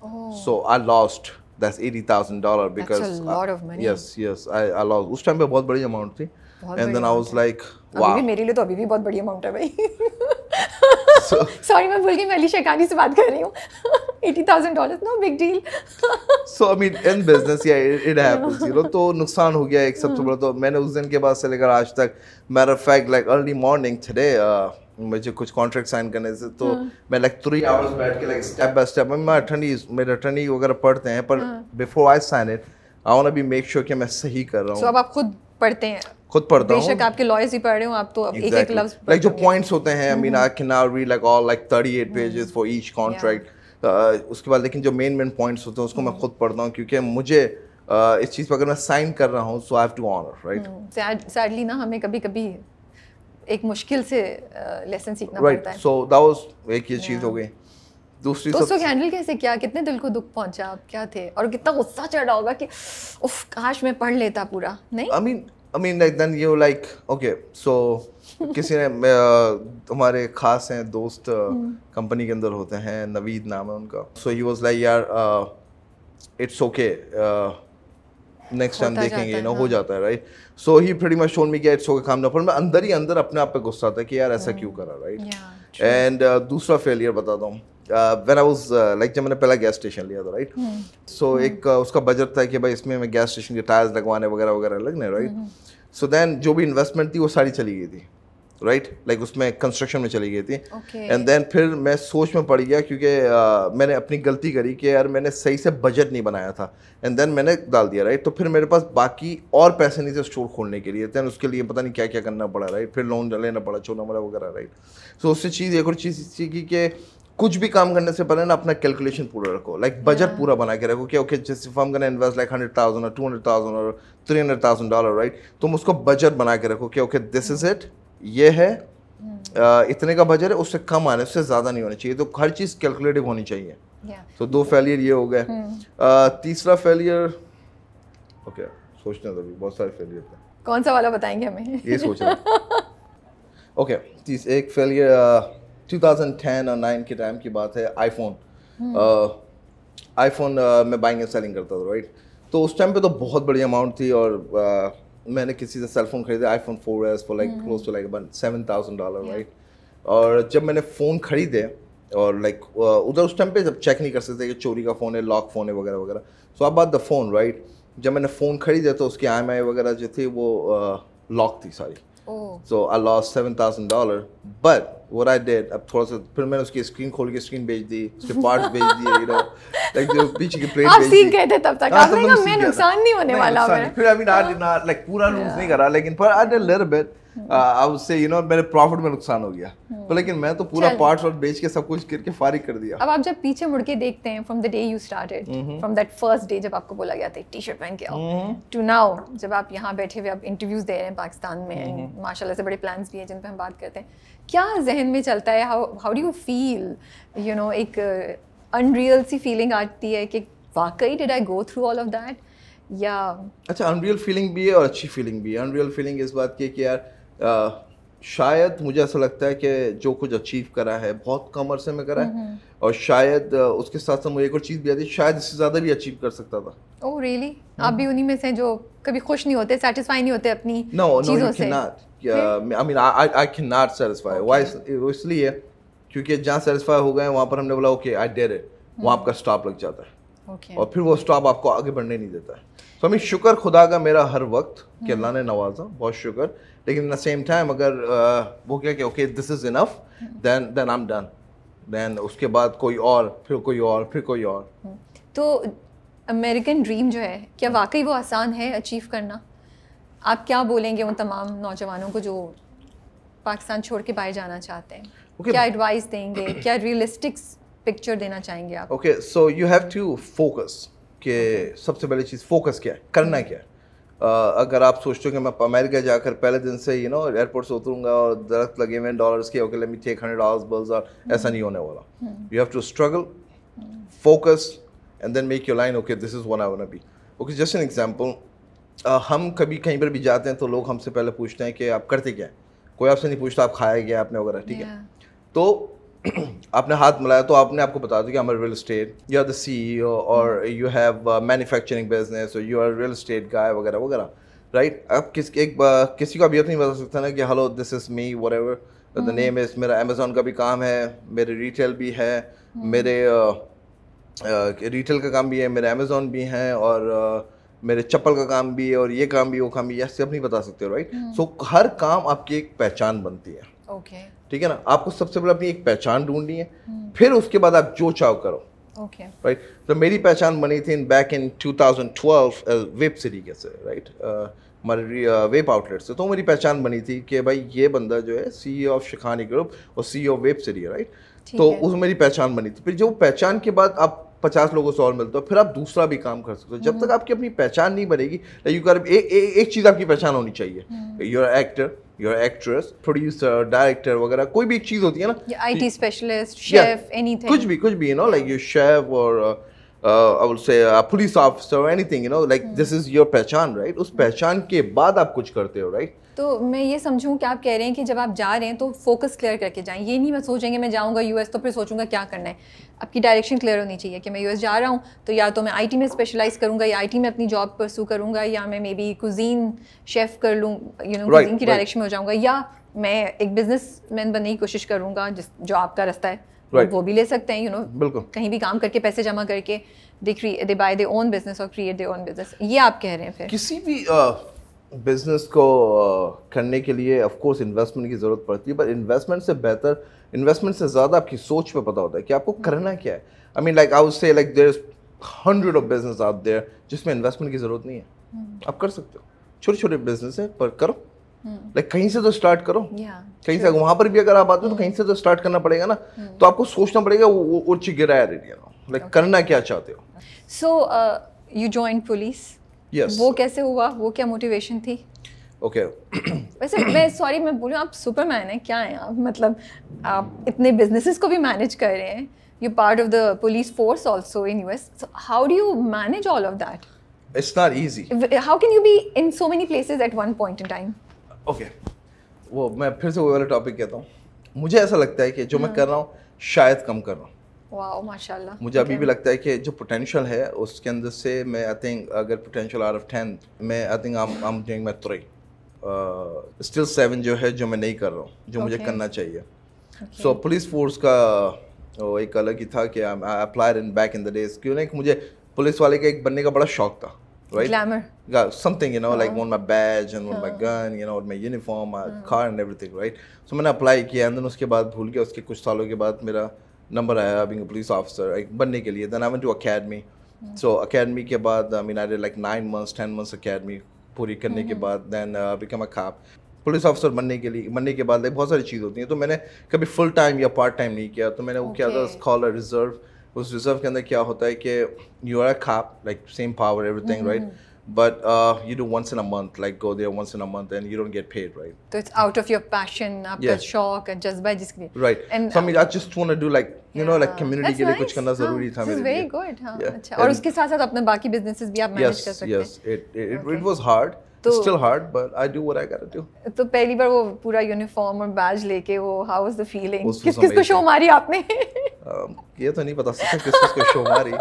so I lost that's eighty thousand dollar because yes yes I loss उस टाइम पे बहुत बड़ी अमाउंट थी and then I was like wow मेरे लिए तो अभी भी बहुत बढ़िया अमाउंट है भाई सॉरी मैं भूल गई मैं अलीशा कहानी से बात कर रही हूँ eighty thousand dollar no big deal so I mean in business या इट हैपेंस यू नो तो नुकसान हो गया एक सबसे hmm. बड़ा तो मैंने उस दिन के बाद से लेकर आज तक matter of fact like early morning today मुझे कुछ कॉन्ट्रैक्ट साइन करने से तो hmm. मैं लाइक थ्री आवर्स बैठ के लाइक स्टेप बाय स्टेप मैं अटर्नी मेरे अटर्नी वगैरह पढ़ते हैं पर before I sign it I want to be make sure कि मैं सही कर रहा हूं सो so, अब आप खुद पढ़ते हैं खुद पढ़ता हूँ बेशक आपके लॉयर्स ही पढ़ रहे हो आप तो exactly. एक एक लव्स लाइक जो पॉइंट्स होते हैं I mean I can now read like all like 38 pages for each contract उसके बाद लेकिन जो मेन मेन पॉइंट्स होते हैं उसको मैं हम्म। खुद पढ़ता हूँ क्योंकि मुझे uh, इस चीज़ पर अगर मैं साइन कर रहा हूँ so I have to honour right sadly ना हमें कभी कभी एक मुश्किल से लेसन uh, सीखना पड़ता है राइट सो दैट वाज एक ये चीज़ हो गई दूसरी तो उसको हैंडल कैसे किया कितने दिल को दुख पहुंचा आप क्या थे और कितना गुस्सा चढ़ा होगा कि उफ काश मैं पढ़ लेता पूरा नहीं I mean I mean like then you like okay so किसी ने हमारे खास हैं दोस्त कंपनी हम्म। के अंदर होते हैं नवीद नाम है उनका सो ही वाज लाइक यार इट्स ओके नेक्स्ट टाइम देखेंगे ना हो हाँ। जाता है right so he pretty much shown me कि इट्स ओके काम ना पर मैं अंदर ही अंदर अपने आप पे गुस्सा था कि यार ऐसा हाँ। क्यों करा राइट एंड दूसरा फेलियर बताता हूँ वेन आई वॉज लाइक जब मैंने पहला गैस स्टेशन लिया था राइट सो हम्म। हम्म। एक uh, उसका बजट था कि भाई इसमें मैं गैस स्टेशन के टायर्स लगवाने वगैरह वगैरह लगने राइट सो देन जो भी इन्वेस्टमेंट थी वो सारी चली गई थी राइट right? लाइक like उसमें कंस्ट्रक्शन में चली गई थी एंड देन फिर मैं सोच में पड़ गया क्योंकि uh, मैंने अपनी गलती करी कि यार मैंने सही से बजट नहीं बनाया था एंड देन मैंने डाल दिया राइट right? तो फिर मेरे पास बाकी और पैसे नहीं थे स्टोर खोलने के लिए देन उसके लिए पता नहीं क्या क्या करना पड़ा राइट right? फिर लोन लेना पड़ा चोला मोला वगैरह राइट सो उससे चीज़ एक और चीज़ सीखी कि कुछ भी काम करने से पहले ना अपना कैलकुलेशन पूरा रखो लाइक like, बजट yeah. पूरा बना के रखो कि ओके जस्ट इफ हम इन्वेस्ट लाइक हंड्रेड थाउजेंड और टू हंड्रेड थाउजेंड और three hundred thousand dollar right तुम उसको बजट बना के रखो कि ओके दिस इज इट ये है yeah. Hmm. uh, इतने का बजट है उससे कम आने उससे ज़्यादा नहीं होना चाहिए तो हर चीज़ कैलकुलेटिव होनी चाहिए yeah. तो दो फेलियर ये हो गए hmm. uh, तीसरा फेलियर ओके सोचने दो बहुत सारे फेलियर थे कौन सा वाला बताएंगे हमें ये सोच रहे ओके okay, एक फेलियर 2010 और 9 के टाइम की बात है आईफोन आईफोन हम्म। मैं बाइंग एंड सेलिंग करता था राइट तो उस टाइम पे तो बहुत बड़ी अमाउंट थी और uh, मैंने किसी से सेल फोन खरीदे iPhone four S for like close to like seven thousand dollar right और जब मैंने फ़ोन खरीदे और लाइक like, उधर उस टाइम पे जब चेक नहीं कर सकते कि चोरी का फ़ोन है लॉक फ़ोन है वगैरह वगैरह सो अब बात द फ़ोन राइट जब मैंने फ़ोन खरीदे तो उसकी आई वगैरह जो थी वो लॉक uh, थी sorry so I loss seven thousand dollar but what I did, अब थोड़ा सा फिर मैंने उसकी स्क्रीन खोल के स्क्रीन भेज दी उसके पार्ट्स भेज दिए यू नो लाइक जो पीछे की प्लेट आप सीख गए थे तब तक हाँ, आपने कहा मैं नुकसान नहीं होने वाला मैं फिर I mean I did not like पूरा लूज नहीं करा लेकिन पर I did a little bit I would say you know मेरे प्रॉफिट में नुकसान हो गया तो लेकिन मैं तो पूरा पार्ट्स और बेच के सब कुछ करके फारिग कर दिया अब आप जब पीछे मुड़ के देखते हैं from the day you started from that first day जब आपको बोला गया था टी शर्ट पहन के आओ टू mm-hmm. नाउ जब आप यहां बैठे हुए आप इंटरव्यूज दे रहे हैं पाकिस्तान में mm-hmm. माशाल्लाह से बड़े प्लान्स भी हैं जिन पे हम बात करते हैं क्या जहन में चलता है how how do you feel you know एक अनरियल uh, सी फीलिंग आती है कि वाकई did I go through all of that या अच्छा अनरियल फीलिंग भी है और अच्छी फीलिंग भी है अनरियल फीलिंग इस बात की कि यार uh, शायद मुझे ऐसा लगता है कि जो कुछ अचीव करा है बहुत कम अरसे में करा है हम्म, हम्म। और शायद उसके साथ साथ मुझे एक और चीज़ भी आती है शायद इससे ज़्यादा भी अचीव कर सकता था ओह oh, रियली really? आप हाँ। भी उन्हीं में से जो कभी खुश नहीं होते सेटिस्फाई नहीं होते अपनी no no you can not I mean I I can not satisfy why इसलिए क्योंकि जहां सेटिस्फाई हो गए वहां पर हमने बोला ओके आई डेयर इट वहां आपका स्टॉप लग जाता है Okay. और फिर वो स्टॉप आपको आगे बढ़ने नहीं देता है तो so, हमें शुक्र खुदा का मेरा हर वक्त हम्म। के अल्लाह ने नवाजा बहुत शुक्र लेकिन द सेम टाइम अगर uh, वो क्या कि okay this is enough then then I am done then उसके बाद कोई और फिर कोई और फिर कोई और तो अमेरिकन ड्रीम जो है क्या वाकई वो आसान है अचीव करना आप क्या बोलेंगे उन तमाम नौजवानों को जो पाकिस्तान छोड़ के बाहर जाना चाहते हैं okay. क्या एडवाइस देंगे क्या रियलिस्टिक पिक्चर देना चाहेंगे आप okay so you have to focus के सबसे पहली चीज़ फोकस क्या है करना क्या है अगर आप सोचते हो कि मैं अमेरिका जाकर पहले दिन से यू नो एयरपोर्ट से उतरूंगा और दरख्त लगे हुए डॉलर्स के okay let me take hundred dollars bills और ऐसा नहीं होने वाला you have to struggle focus and then make your line okay this is one I one B okay just an example हम कभी कहीं पर भी जाते हैं तो लोग हमसे पहले पूछते हैं कि आप करते क्या हैं कोई आपसे नहीं पूछता आप खाया गया आपने वगैरह ठीक है तो आपने हाथ मिलाया तो आपने आपको बता दिया कि I am real estate you are the C और you have manufacturing business you are real estate guy वगैरह वगैरह राइट अब किस एक uh, किसी को अभी यह तो नहीं बता सकता ना कि hello this is me whatever the name is मेरा अमेजोन का भी काम है मेरे रिटेल भी है हम्म। मेरे रिटेल uh, uh, का काम भी है मेरे अमेजोन भी हैं और मेरे चप्पल का काम भी है और ये काम भी वो काम भी यह सब नहीं बता सकते राइट सो हम्म। हर काम आपकी एक पहचान बनती है ओके ठीक है ना आपको सबसे पहले अपनी एक पहचान ढूंढनी है फिर उसके बाद आप जो चाहो करो ओके राइट तो मेरी पहचान बनी थी बैक इन 2012 वेब तरीके से राइट uh, हमारे वेब uh, आउटलेट से तो मेरी पहचान बनी थी कि भाई ये बंदा जो है सी ऑफ शिखानी ग्रुप और C of web series right तो उस मेरी पहचान बनी थी फिर जो पहचान के बाद आप पचास लोगों से और मिलते हो फिर आप दूसरा भी काम कर सकते हो जब तक हम्म। आपकी अपनी पहचान नहीं बनेगी यू कर एक चीज़ आपकी पहचान होनी चाहिए your actor your actress producer director वगैरह कोई भी एक चीज़ होती है ना I T specialist chef anything कुछ भी कुछ भी you know like you chef और uh, I would say a police officer or anything, you know, like hmm. this is your पहचान, right? उस पहचान hmm. के बाद आप कुछ करते हो, right? तो मैं ये समझूं कि आप कह रहे हैं कि जब आप जा रहे हैं तो फोकस क्लियर करके जाएं ये नहीं मैं सोचेंगे मैं जाऊंगा यूएस तो फिर सोचूंगा क्या करना है आपकी डायरेक्शन क्लियर होनी चाहिए कि मैं यूएस जा रहा हूँ तो या तो मैं आईटी में स्पेशलाइज करूंगा या आईटी में अपनी जॉब परसू करूंगा या मैं मे बी कुजीन शेफ़ कर लूँ यू नो कुजीन की डायरेक्शन में हो जाऊँगा या मैं एक बिजनेस मैन बनने की कोशिश करूँगा जिस जो आपका रास्ता है right. वो भी ले सकते हैं यू you नो know, बिल्कुल कहीं भी काम करके पैसे जमा करके they buy their own business और क्रिएट दे ओन बिजनेस ये आप कह रहे हैं फिर किसी भी बिजनेस को करने के लिए ऑफ कोर्स इन्वेस्टमेंट की ज़रूरत पड़ती है पर इन्वेस्टमेंट से बेहतर इन्वेस्टमेंट से ज़्यादा आपकी सोच पे पता होता है कि आपको करना क्या है आई mean like I say like there is hundred of business आप देर जिसमें इन्वेस्टमेंट की ज़रूरत नहीं है hmm. आप कर सकते हो छोटे छोटे बिजनेस है पर करो लाइक हम्म। कहीं से तो स्टार्ट करो कहीं से वहां पर भी अगर आप आते हो तो हम्म। कहीं से तो स्टार्ट करना पड़ेगा ना हम्म। तो आपको सोचना पड़ेगा वो वो चीज गिराया दे दिया लाइक करना क्या चाहते हो so you join police yes वो कैसे हुआ वो क्या मोटिवेशन थी ओके okay. वैसे मैं सॉरी मैं बोलूँ आप सुपरमैन हैं क्या हैं आप मतलब आप इतने बिजनेसेस को भी मैनेज कर रहे हैं you part of the police force also in US how do you manage all of that it's not easy how can you be in so many places at one point in time okay वो मैं फिर से वो वाला टॉपिक कहता हूँ मुझे ऐसा लगता है कि जो मैं हाँ। कर रहा हूँ शायद कम कर रहा हूँ माशाल्लाह मुझे अभी भी लगता है कि जो पोटेंशियल है उसके अंदर से मैं आई थिंक अगर पोटेंशियल आर ऑफ टेन मैं I think I am doing my three still seven जो है जो मैं नहीं कर रहा हूँ जो मुझे करना चाहिए सो पुलिस फोर्स का एक अलग ही था कि I in back in the days क्यों नहीं मुझे पुलिस वाले का एक बनने का बड़ा शौक था right? Glamour. Got something, you know, uh-huh. like want my badge and want uh-huh. my gun, you know, my uniform, my uh-huh. car and everything, right? So मैंने apply किया and then उसके बाद भूल गया उसके कुछ सालों के बाद मेरा नंबर आया बीइंग अ पुलिस ऑफिसर बनने के लिए then I went to academy so academy के बाद I mean I like nine months ten months academy पूरी करने के uh-huh. बाद uh, become a cop police officer बनने के लिए बनने के बाद बहुत सारी चीज़ होती हैं तो मैंने कभी फुल टाइम या पार्ट टाइम नहीं किया तो मैंने वो किया था स्कॉलर रिजर्व उस रिजर्व के अंदर क्या होता है कि you are a cop like same power everything right but uh, you do once in a month, like go there once in a month, and you don't get paid, right? So it's out of your passion, after yeah. shock, and just by just right. And so I mean, I just want to do like you yeah. know like community के लिए कुछ करना जरूरी था मेरे लिए. Very good, हाँ. अच्छा. और उसके साथ साथ अपना बाकी businesses भी आप manage कर सकते हैं. Yes, yes. It it, it, okay. it was hard. तो still hard but I do what I got to do तो पहली बार वो पूरा यूनिफॉर्म और बैज लेके वो हाउ वाज द फीलिंग किस किस को शो मारी आपने? Um, ये तो नहीं पता सकता किस किस को शो मारी।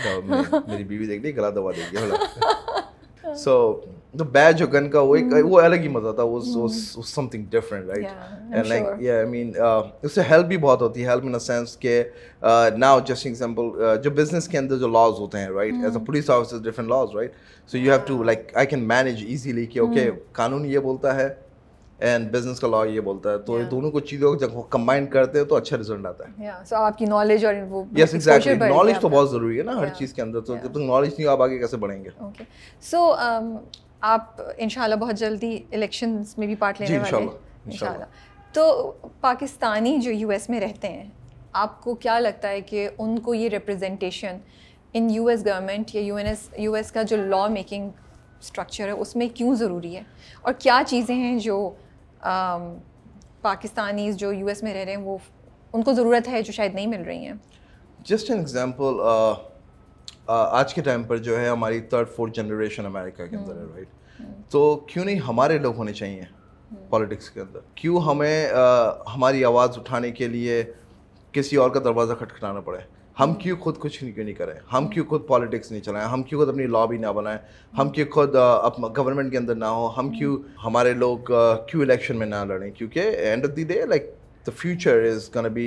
मेरी बीवी देख ली गला दबा देगी so the badge of gun ka wo ek mm. wo alag hi maza tha was was mm. was something different right yeah, I'm and like sure. yeah i mean uh, उससे हेल्प भी बहुत होती है हेल्प इन अ सेंस के नाउ जस्ट एग्जांपल जो बिजनेस के अंदर जो लॉज होते हैं right as a police officer different laws right so you have to like I can manage easily कि ओके कानून ये बोलता है एंड बिजनेस का लॉ ये बोलता है तो yeah. दोनों को चीज़ों को जब कंबाइन करते हैं तो अच्छा रिजल्ट आता है yeah. so, आपकी नॉलेज और वो यस एग्जैक्टली नॉलेज तो बहुत ज़रूरी है ना yeah. हर चीज़ के अंदर तो जब तक नॉलेज नहीं आप आगे कैसे बढ़ेंगे ओके सो um, आप इंशाल्लाह बहुत जल्दी इलेक्शन में भी पार्ट लेने वाले इन तो पाकिस्तानी जो यूएस में रहते हैं आपको क्या लगता है कि उनको ये रिप्रेजेंटेशन इन यूएस गवर्नमेंट या यूएनएस यूएस का जो लॉ मेकिंग स्ट्रक्चर है उसमें क्यों ज़रूरी है और क्या चीज़ें हैं जो पाकिस्तानी जो एस में रह रहे हैं वो उनको ज़रूरत है जो शायद नहीं मिल रही हैं जस्ट एन एग्ज़ाम्पल आज के टाइम पर जो है हमारी थर्ड फोर्थ जनरेशन अमेरिका के अंदर है राइट हम्म, हम्म। तो क्यों नहीं हमारे लोग होने चाहिए पॉलिटिक्स हम्म। के अंदर क्यों हमें आ, हमारी आवाज़ उठाने के लिए किसी और का दरवाज़ा खटखटाना पड़े हम क्यों खुद कुछ नहीं क्यों नहीं करें हम क्यों खुद पॉलिटिक्स नहीं चलाएं हम क्यों खुद अपनी लॉबी ना बनाएं हम क्यों खुद अपना गवर्नमेंट के अंदर ना हो हम क्यों हमारे लोग क्यों इलेक्शन में ना लड़ें क्योंकि end of the day like the future is gonna be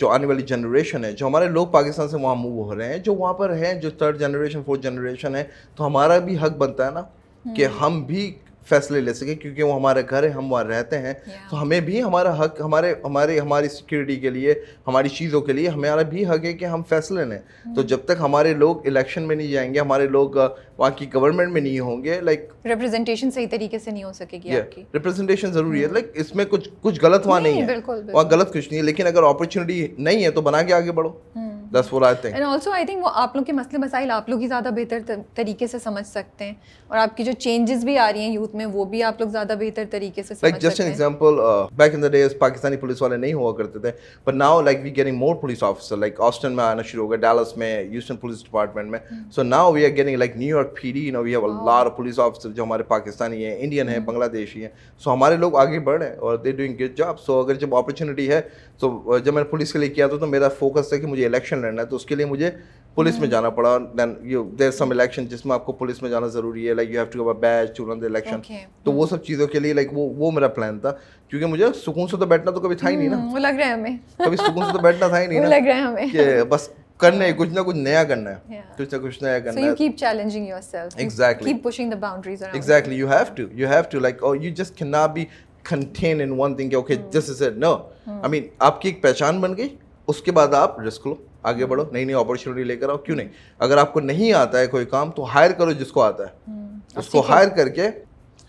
जो आने वाली जनरेशन है जो हमारे लोग पाकिस्तान से वहाँ मूव हो रहे हैं जो वहाँ पर हैं जो थर्ड जनरेशन फोर्थ जनरेशन है तो हमारा भी हक बनता है ना हम्म। कि हम भी फैसले ले सके क्योंकि वो हमारे घर है हम वहाँ रहते हैं तो हमें भी हमारा हक हमारे हमारे हमारी सिक्योरिटी के लिए हमारी चीज़ों के लिए हमारा भी हक है कि हम फैसले लें hmm. तो जब तक हमारे लोग इलेक्शन में नहीं जाएंगे हमारे लोग वहाँ की गवर्नमेंट में नहीं होंगे लाइक रिप्रेजेंटेशन सही तरीके से नहीं हो सकेगी आपकी रिप्रेजेंटेशन ज़रूरी है लाइक hmm. इसमें कुछ कुछ गलत वहाँ नहीं है वहाँ गलत कुछ नहीं है लेकिन अगर अपॉर्चुनिटी नहीं है तो बना के आगे बढ़ो hmm. That's what I think. And also I think वो आप लोग के मसले मसाइल आप लोग ही ज़्यादा बेहतर तरीके से समझ सकते हैं और आपकी जो changes भी आ रही हैं यूथ में वो भी आप लोग ज़्यादा बेहतर तरीके से समझ like, just an example, uh, back in the days Pakistani police वाले नहीं हुआ करते थे but now like we getting more police officer like Austin में आना शुरू हो गया Dallas में Houston police department में hmm. so now we are getting like New York PD you know we have a wow. lot of police officers जो हमारे पाकिस्तानी हैं इंडियन हैं बांग्लादेशी हैं सो हमारे लोग आगे बढ़ रहे हैं और they doing good job so अगर जब अपॉर्चुनिटी है तो जब मैंने पुलिस के लिए किया था तो मेरा फोकस था कि मुझे इलेक्शन इलेक्शन लड़ना है तो उसके लिए मुझे पुलिस में हम्म। जाना पड़ा then you there some election जिसमें आपको पुलिस में जाना जरूरी है like you have to go back to run the election तो वो हम्म। सब चीज़ों के लिए लाइक वो वो मेरा प्लान था क्योंकि मुझे सुकून से तो बैठना तो कभी था ही नहीं ना हम्म, लग रहा है हमें कभी सुकून से तो बैठना था ही नहीं ना लग रहा है हमें कि बस करने yeah. कुछ ना कुछ नया करना है yeah. कुछ ना कुछ नया करना so you है keep challenging yourself exactly you keep pushing the boundaries around exactly you have to you have to like oh you just cannot be contained in one thing okay hmm. this is it no hmm. I mean आपकी एक पहचान बन गई उसके बाद आप रिस्क लो hmm. आगे बढ़ो नई नई अपॉर्चुनिटी लेकर आओ क्यों नहीं अगर आपको नहीं आता है कोई काम तो हायर करो जिसको आता है हम्म, उसको हायर करके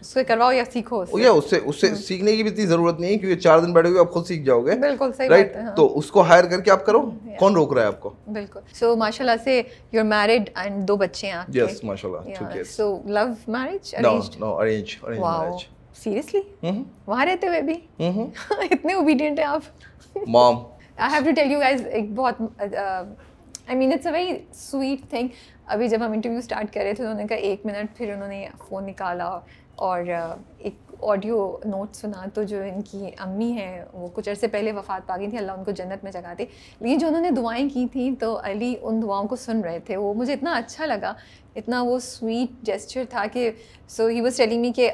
उसको करवाओ या सीखो उससे या उससे उससे हम्म। सीखने की भी इतनी जरूरत नहीं है क्योंकि चार दिन बैठोगे आप खुद सीख जाओगे बिल्कुल सही राइट हाँ। तो उसको हायर करके आप करो हम्म, कौन रोक रहा है आपको बिल्कुल सो so, माशाल्लाह से यू आर मैरिड एंड दो बच्चे हैं आपके यस माशाल्लाह two kids so love marriage arranged no arrange arrange marriage seriously वहां रहते हुए भी mm-hmm। इतने ओबीडिएंट है आप mom I have to tell you guys एक बहुत I mean it's a very sweet thing अभी जब हम इंटरव्यू स्टार्ट कर रहे थे तो उन्होंने कहा एक मिनट फिर उन्होंने फ़ोन निकाला और एक ऑडियो नोट सुना तो जो इनकी अम्मी हैं वो कुछ अर्से पहले वफ़ात पा गई थी अल्लाह उनको जन्नत में जगा दे लेकिन जो उन्होंने दुआएं की थी तो अली उन दुआओं को सुन रहे थे वो मुझे इतना अच्छा लगा इतना वो स्वीट जेस्चर था कि सो ही वॉज टेलिंग मी कि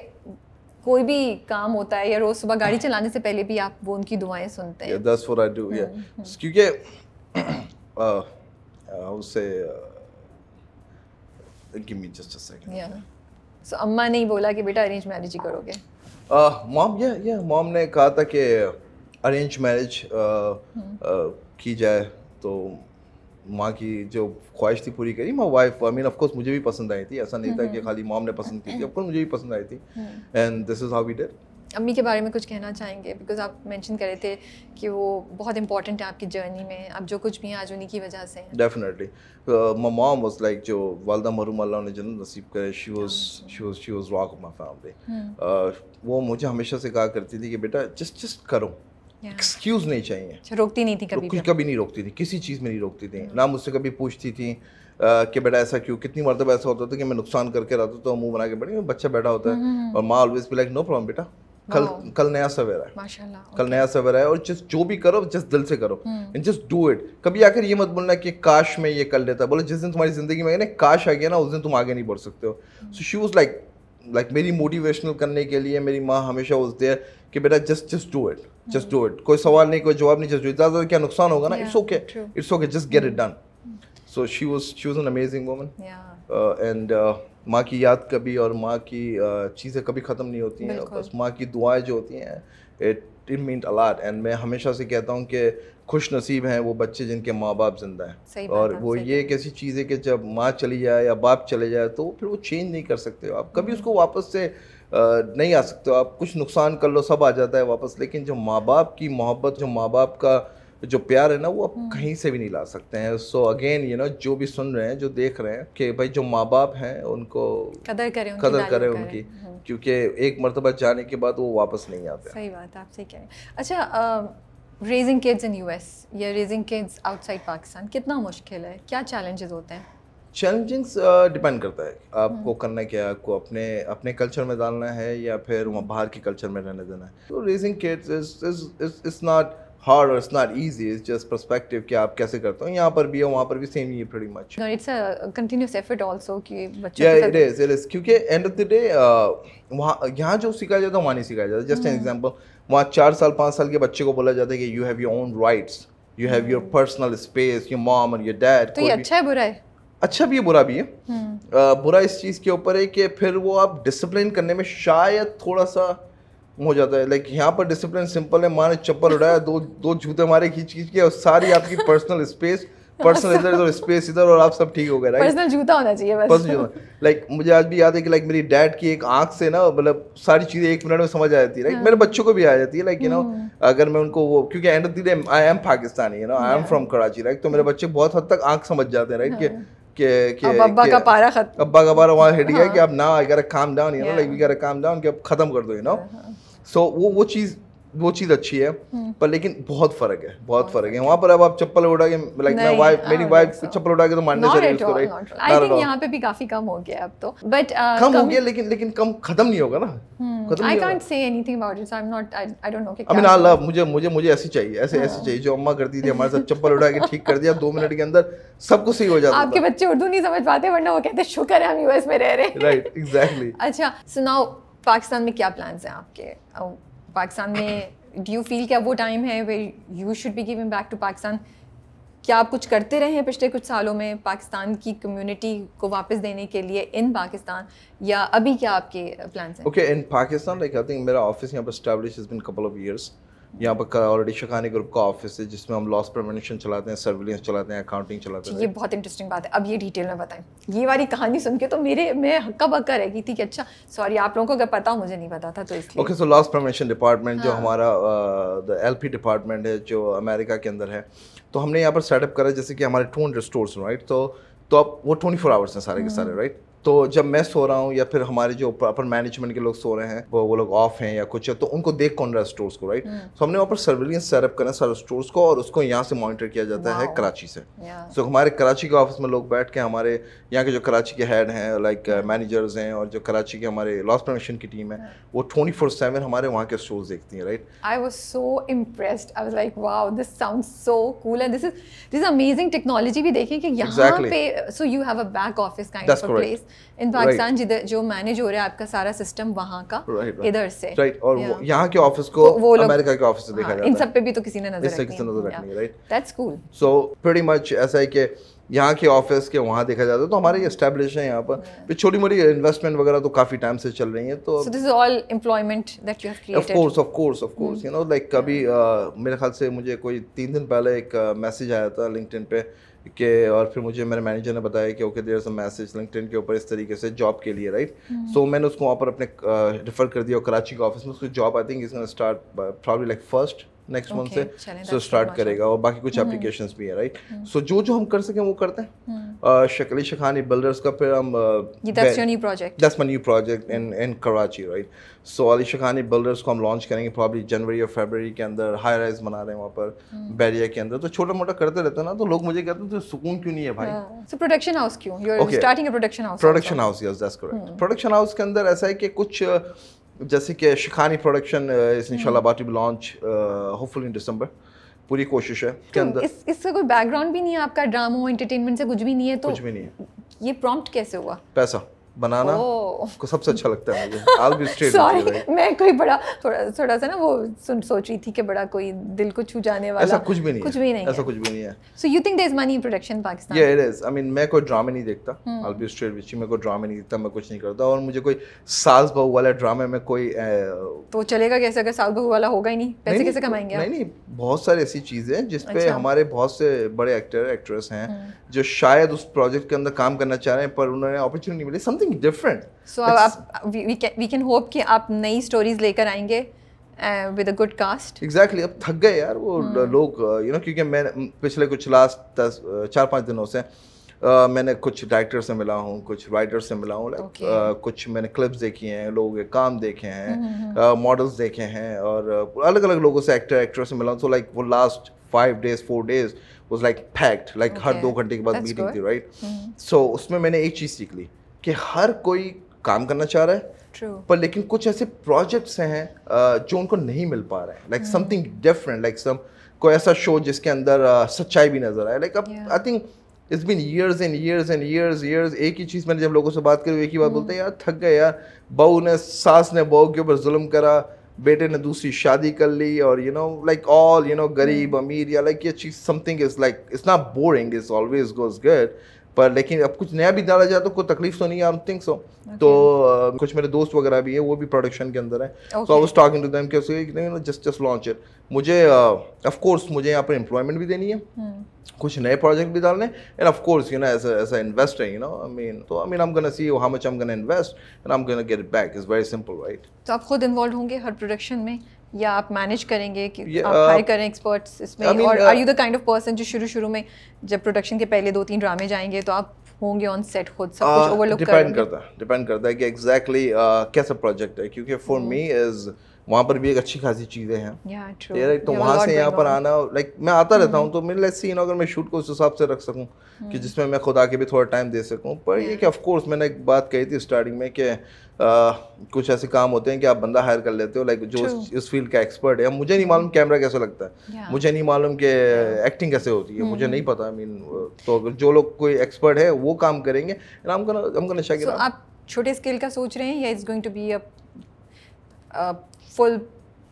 कोई भी काम होता है या रोज सुबह गाड़ी चलाने से पहले भी आप वो उनकी दुआएं सुनते हैं दस फॉर आई डू क्योंकि उससे give me just a second so अम्मा ने ही बोला कि बेटा अरेंज मैरिज ही करोगे मॉम या या मॉम ने कहा था कि अरेंज uh, uh, मैरिज हम्म। uh, की जाए तो माँ की जो ख्वाहिश थी पूरी करी my wife I mean of course मुझे भी पसंद आई थी ऐसा नहीं था कि हम्म। खाली मॉम ने पसंद की थी ऑफकोर्स मुझे भी पसंद आई थी and this is how we did अम्मी के बारे में कुछ कहना चाहेंगे बिकॉज आप मैंशन करे थे कि वो बहुत इंपॉर्टेंट है आपकी जर्नी में आप जो कुछ भी हैं आज उन्हीं की वजह से डेफिनेटली मॉम वॉज लाइक जो वालदा मरूम अल्लाह ने जन्म नसीब करे she was she was rock my family वो मुझे हमेशा से कहा करती थी कि बेटा जस्ट जस्ट करो एक्सक्यूज नहीं चाहिए अच्छा, रोकती नहीं थी कभी कुछ कभी नहीं रोकती थी किसी चीज़ में नहीं रोकती थी ना मुझसे कभी पूछती थी कि बेटा ऐसा क्यों कितनी मरतब ऐसा होता था कि मैं नुकसान करके रहता तो मुंह बना के बैठे बच्चा बैठा होता है हम्म, हम्म। और माँ always be like no problem बेटा कल कल नया सवेरा है कल नया सवेरा है और जस्ट जो भी करो जस्ट दिल से करो एंड जस्ट डू इट कभी आकर ये मत बोलना कि काश मैं ये कर लेता बोले जिस दिन तुम्हारी जिंदगी में ना काश आ गया ना उस दिन तुम आगे नहीं बढ़ सकते हो so she was like like मेरी मोटिवेशनल करने के लिए मेरी माँ हमेशा बोलती है कि बेटा just just do it just do it कोई सवाल नहीं कोई जवाब नहीं जस्ट डू ज़्यादा क्या नुकसान होगा ना it's okay it's okay just get it done so she was she was an amazing woman and माँ की याद कभी और माँ की uh, चीज़ें कभी ख़त्म नहीं होती हैं बस माँ की दुआएं जो होती हैं it it mean a lot and मैं हमेशा से कहता हूँ कि खुश नसीब हैं वो बच्चे जिनके माँ बाप जिंदा हैं और वो ये एक ऐसी चीज़ है कि जब माँ चली जाए या बाप चले जाए तो फिर वो चेंज नहीं कर सकते हो आप कभी हम्म। उसको वापस से नहीं आ सकते हो आप कुछ नुकसान कर लो सब आ जाता है वापस लेकिन जो माँ बाप की मोहब्बत जो माँ बाप का जो प्यार है ना वो आप हम्म। कहीं से भी नहीं ला सकते हैं सो अगेन यू नो जो भी सुन रहे हैं जो देख रहे हैं कि भाई जो माँ बाप हैं उनको कदर करें उनकी कदर करें उनकी हम्म। क्योंकि एक मरतबा जाने के बाद वो वापस नहीं आते सही बात आप सही कह अच्छा रेजिंग किड्स इन एस या रेजिंग किड्स आउटसाइड पाकिस्तान कितना मुश्किल है क्या चैलेंजेस होते हैं चैलेंजिंग्स डिपेंड करता है आपको हम्म। करना क्या है आपको अपने अपने कल्चर में डालना है या फिर वहाँ बाहर के कल्चर में रहने देना है तो raising kids is is is not hard or it's not easy. It's just perspective kya aap kaise karte ho yahan par bhi hai wahan par bhi same ही है pretty much. No, it's a continuous effort also ki bachcha yeah, it is, it is. kyunki end of the day uh, yahan jo sikhaya jata जाता है वहाँ नहीं सिखाया जाता. Just an example, wahan 4 saal 5 saal ke bachche ko bola jata hai ki you have your own rights, you have your personal space, your mom and your dad. to ye acha hai bura hai अच्छा भी है बुरा भी है hmm. uh, बुरा इस चीज़ के ऊपर है कि फिर वो आप डिसिप्लिन करने में शायद थोड़ा सा हो जाता है लाइक यहाँ पर डिसिप्लिन सिंपल है माँ ने चप्पल उड़ाया दो दो जूते मारे खींच खींच के और सारी आपकी पर्सनल स्पेस पर्सनल इधर इधर स्पेस इधर और आप सब ठीक हो गए राइट पर्सनल जूता होना चाहिए बस पर्सनल जूता लाइक मुझे आज भी याद है कि लाइक मेरी डैड की एक आंख से ना मतलब सारी चीज़ें एक मिनट में समझ आ जाती है हाँ। राइट मेरे बच्चों को भी आ जाती है लाइक यू नो अगर मैं उनको वो क्योंकि end of the day I am Pakistani you know I am from Karachi right तो मेरे बच्चे बहुत हद तक आंख समझ जाते हैं राइट के के के अब्बा का पारा खत्म अब्बा का पारा वहाँ हिट गया कि अब हाँ। ना I got calm down you know like we got calm down कि अब खत्म कर दो यू नो हाँ, सो so, वो वो चीज़ वो चीज़ अच्छी है हम्म। पर लेकिन बहुत फर्क है बहुत फर्क है वहाँ पर अब आप चप्पल उठा के लाइक मैं वाइफ मेरी वाइफ चप्पल उठा के तो मारने चले उसको आई थिंक यहाँ पे भी काफी कम हो गया अब तो बट uh, कम हो गया लेकिन लेकिन कम खत्म नहीं होगा ना I can't say anything about it so I am not I don't know कि आई मीन आई लव मुझे मुझे मुझे ऐसी चाहिए ऐसे ऐसी हाँ। चाहिए जो अम्मा करती थी हमारे साथ चप्पल उठा के ठीक कर दिया दो मिनट के अंदर सब कुछ सही हो जाता आपके बच्चे उर्दू नहीं समझ पाते वरना वो कहते शुक्र है हम यूएस में रह रहे हैं राइट एग्जैक्टली अच्छा सो नाउ पाकिस्तान में क्या प्लान्स हैं आपके पाकिस्तान में डू यू फील क्या वो टाइम है way you should be giving back to Pakistan क्या आप कुछ करते रहे हैं पिछले कुछ सालों में पाकिस्तान की कम्युनिटी को वापस देने के लिए इन पाकिस्तान या अभी क्या आपके प्लान्स हैं okay in Pakistan like I think मेरा ऑफिस यहाँ पर has been couple of years यहाँ पर ऑलरेडी शखानी ग्रुप का ऑफिस है जिसमें हम लॉस प्रिवेंशन चलाते हैं सर्विलेंस चलाते हैं अकाउंटिंग चलाते हैं ये बहुत इंटरेस्टिंग बात है अब ये डिटेल में बताएं ये वाली कहानी सुन के तो मेरे में हक्का बक्का रह गई थी कि अच्छा सॉरी आप लोगों को अगर पता मुझे नहीं पता था तो इसलिए okay so loss prevention department जो हाँ। हमारा एल पी डिपार्टमेंट है जो अमेरिका के अंदर है तो हमने यहाँ पर सेटअप करा जैसे कि हमारे टू हंड्रेड स्टोर्स राइट तो तो अब वो ट्वेंटी फोर आवर्स हैं सारे के हाँ। सारे राइट तो जब मैं सो रहा हूँ या फिर हमारे जो अपर मैनेजमेंट के लोग सो रहे हैं वो वो लोग ऑफ हैं या कुछ है तो उनको देख कौन रहा है स्टोर्स को राइट हम्म। तो हमने वहाँ पर सर्विलियंस सेटअप करना सारे स्टोर्स को और उसको यहाँ से मॉनिटर किया जाता है कराची से सो हमारे कराची के ऑफिस में लोग बैठ के हमारे यहाँ के जो कराची के हेड हैं लाइक मैनेजर्स हैं और जो कराची के हमारे लॉस प्रमोशन की टीम है वो ट्वेंटी फोर सेवन हमारे वहाँ के स्टोर देखती हैं right I was so impressed I was like wow this sound so cool and this is this amazing technology भी देखें कि यहाँ पे so you have a back office kind of place in Pakistan जिधर जो मैनेज हो रहा है आपका सारा सिस्टम वहाँ का इधर से राइट और यहाँ के ऑफिस को अमेरिका के ऑफिस से देखा हाँ, जाता इन सब पे भी तो किसी ने नजर रखनी है नजर रखनी है right that's cool so pretty much ऐसा है कि यहाँ के ऑफिस के वहाँ देखा जाता है तो हमारे एस्टेब्लिश है यहाँ पर yeah. छोटी मोटी इन्वेस्टमेंट वगैरह तो काफ़ी टाइम से चल रही है तो this is all employment that you have created of course of course of course you know like कभी uh, मेरे ख्याल से मुझे कोई तीन दिन पहले एक मैसेज uh, आया था लिंक्डइन पे के और फिर मुझे मेरे मैनेजर ने बताया कि ओके देर मैसेज लिंकटिन के ऊपर इस तरीके से जॉब के लिए राइट सो hmm. मैंने उसको वहाँ पर अपने रिफर कर दिया कराची के ऑफिस में उसको job I think is start probably like first next month से सो स्टार्ट करेगा और बाकी कुछ एप्लीकेशंस हम्म। भी है राइट सो जो जो हम कर सके वो करते हैं शकली शखानी बिल्डर्स का फिर हम दस मन you project in in Karachi right so Ali Shakhani builders को हम लॉन्च करेंगे प्रॉब्ली जनवरी या फरवरी के अंदर हाई राइज बना रहे हैं वहाँ पर बैरिया हम्म। के अंदर तो छोटा मोटा करते रहते ना तो लोग मुझे कहते हैं तो सुकून क्यों नहीं है भाई सो प्रोडक्शन हाउस क्यों you are starting a production house production house yes that's correct production house के अंदर ऐसा है कि कुछ जैसे कि Shikhani production is about to launch hopeful in December पूरी कोशिश है तो अंदर इस इसका कोई बैकग्राउंड भी नहीं है आपका ड्रामा एंटरटेनमेंट से कुछ भी नहीं है तो कुछ भी नहीं है ये प्रॉम्प्ट कैसे हुआ पैसा बनाना को सबसे अच्छा लगता है मुझे आल बी स्ट्रेट सॉरी मैं कोई बड़ा थोड़ा थोड़ा सा ना वो सुन सोच रही थी कि बड़ा कोई दिल को छू जाने वाला ऐसा कुछ भी नहीं कुछ भी नहीं ऐसा कुछ भी नहीं है so you think there is money in production Pakistan या इट इज आई मीन मैं कोई ड्रामा नहीं देखता आल बी स्ट्रेट विच मैं कोई ड्रामा नहीं देखता मैं कुछ नहीं करता और मुझे कोई सास बहू वाला ड्रामे में कोई तो चलेगा कैसे अगर सास बहू वाला होगा ही नहीं पैसे कैसे कमाएंगे नहीं नहीं बहुत सारी ऐसी चीजें हैं जिस पे अच्छा। हमारे बहुत से बड़े एक्टर एक्ट्रेस हैं hmm. जो शायद उस प्रोजेक्ट के अंदर काम करना चाह रहे हैं पर उन्होंने अपॉर्चुनिटी मिली समथिंग something different. So आप, we, we, can, we can hope कि आप नई stories लेकर आएंगे with a good cast exactly अब थक गए यार वो hmm. लोग you uh, you know know, क्योंकि मैं पिछले कुछ लास्ट दस uh, चार पाँच दिनों से Uh, मैंने कुछ डायरेक्टर से मिला हूँ कुछ राइटर से मिला हूँ like, okay. uh, कुछ मैंने क्लिप्स देखी हैं लोगों के काम देखे हैं models hmm, hmm, hmm. uh, देखे हैं और uh, अलग अलग लोगों से एक्टर एक्टर से मिला हूँ सो लाइक वो last five days four days was like packed like हर दो घंटे के बाद मीटिंग थी राइट सो उसमें मैंने एक चीज़ सीख ली कि हर कोई काम करना चाह रहा है True. पर लेकिन कुछ ऐसे प्रोजेक्ट्स हैं जो उनको नहीं मिल पा रहे हैं like something different like some कोई ऐसा शो जिसके अंदर सच्चाई भी नजर आए लाइक अब I think it's been years and years and years years एक ही चीज़ मैंने जब लोगों से बात करी एक ही बात hmm. बोलते हैं यार थक गए यार बहू ने सास ने बहू के ऊपर जुल्म करा बेटे ने दूसरी शादी कर ली और you know like all you know गरीब hmm. अमीर या लाइक ये चीज something is like it's not boring is always goes good पर लेकिन अब कुछ नया भी डाला जाए तो कोई तकलीफ तो नहीं आई थिंक सो तो uh, कुछ मेरे दोस्त वगैरह भी है वो भी प्रोडक्शन के अंदर है so I was talking to them कि जस्ट जस्ट लॉन्च इट मुझे ऑफ uh, कोर्स मुझे यहाँ पर एम्प्लॉयमेंट भी देनी है hmm. कुछ नए प्रोजेक्ट भी डालने and of course you know as as a investor you know I mean तो I mean I am gonna see how much I am gonna invest and I am gonna get back is very simple right तो आप खुद इन्वॉल्व होंगे हर प्रोडक्शन में या आप मैनेज करेंगे कि yeah, आप हायर करें एक्सपर्ट्स इसमें I mean, और are you the kind of person जो शुरू शुरू में जब प्रोडक्शन के पहले दो तीन ड्रामे जाएंगे तो आप होंगे ऑन सेट खुद सब कुछ ओवरलुक uh, डिपेंड करता है डिपेंड करता है कि एग्जैक्टली uh, कैसा प्रोजेक्ट है क्योंकि फॉर मी इज वहाँ पर भी एक अच्छी खासी चीज़ें हैं या ट्रू तो, तो yeah, वहाँ से यहाँ पर आना लाइक मैं आता रहता हूँ hmm. तो मैं लेट्स सी अगर मैं शूट को उस हिसाब से रख सकूँ कि hmm. जिसमें मैं खुद आके भी थोड़ा टाइम दे सकूँ पर ये कि ऑफ कोर्स मैंने एक बात कही थी स्टार्टिंग में कि कुछ ऐसे काम होते हैं कि आप बंदा हायर कर लेते हो लाइक जो उस, उस फील्ड का एक्सपर्ट है मुझे नहीं मालूम कैमरा कैसे लगता है yeah. मुझे नहीं मालूम कि एक्टिंग कैसे होती है मुझे mm-hmm. नहीं पता मीन तो जो लोग कोई एक्सपर्ट है वो काम करेंगे आप छोटे स्केल का सोच रहे हैं या going to be a full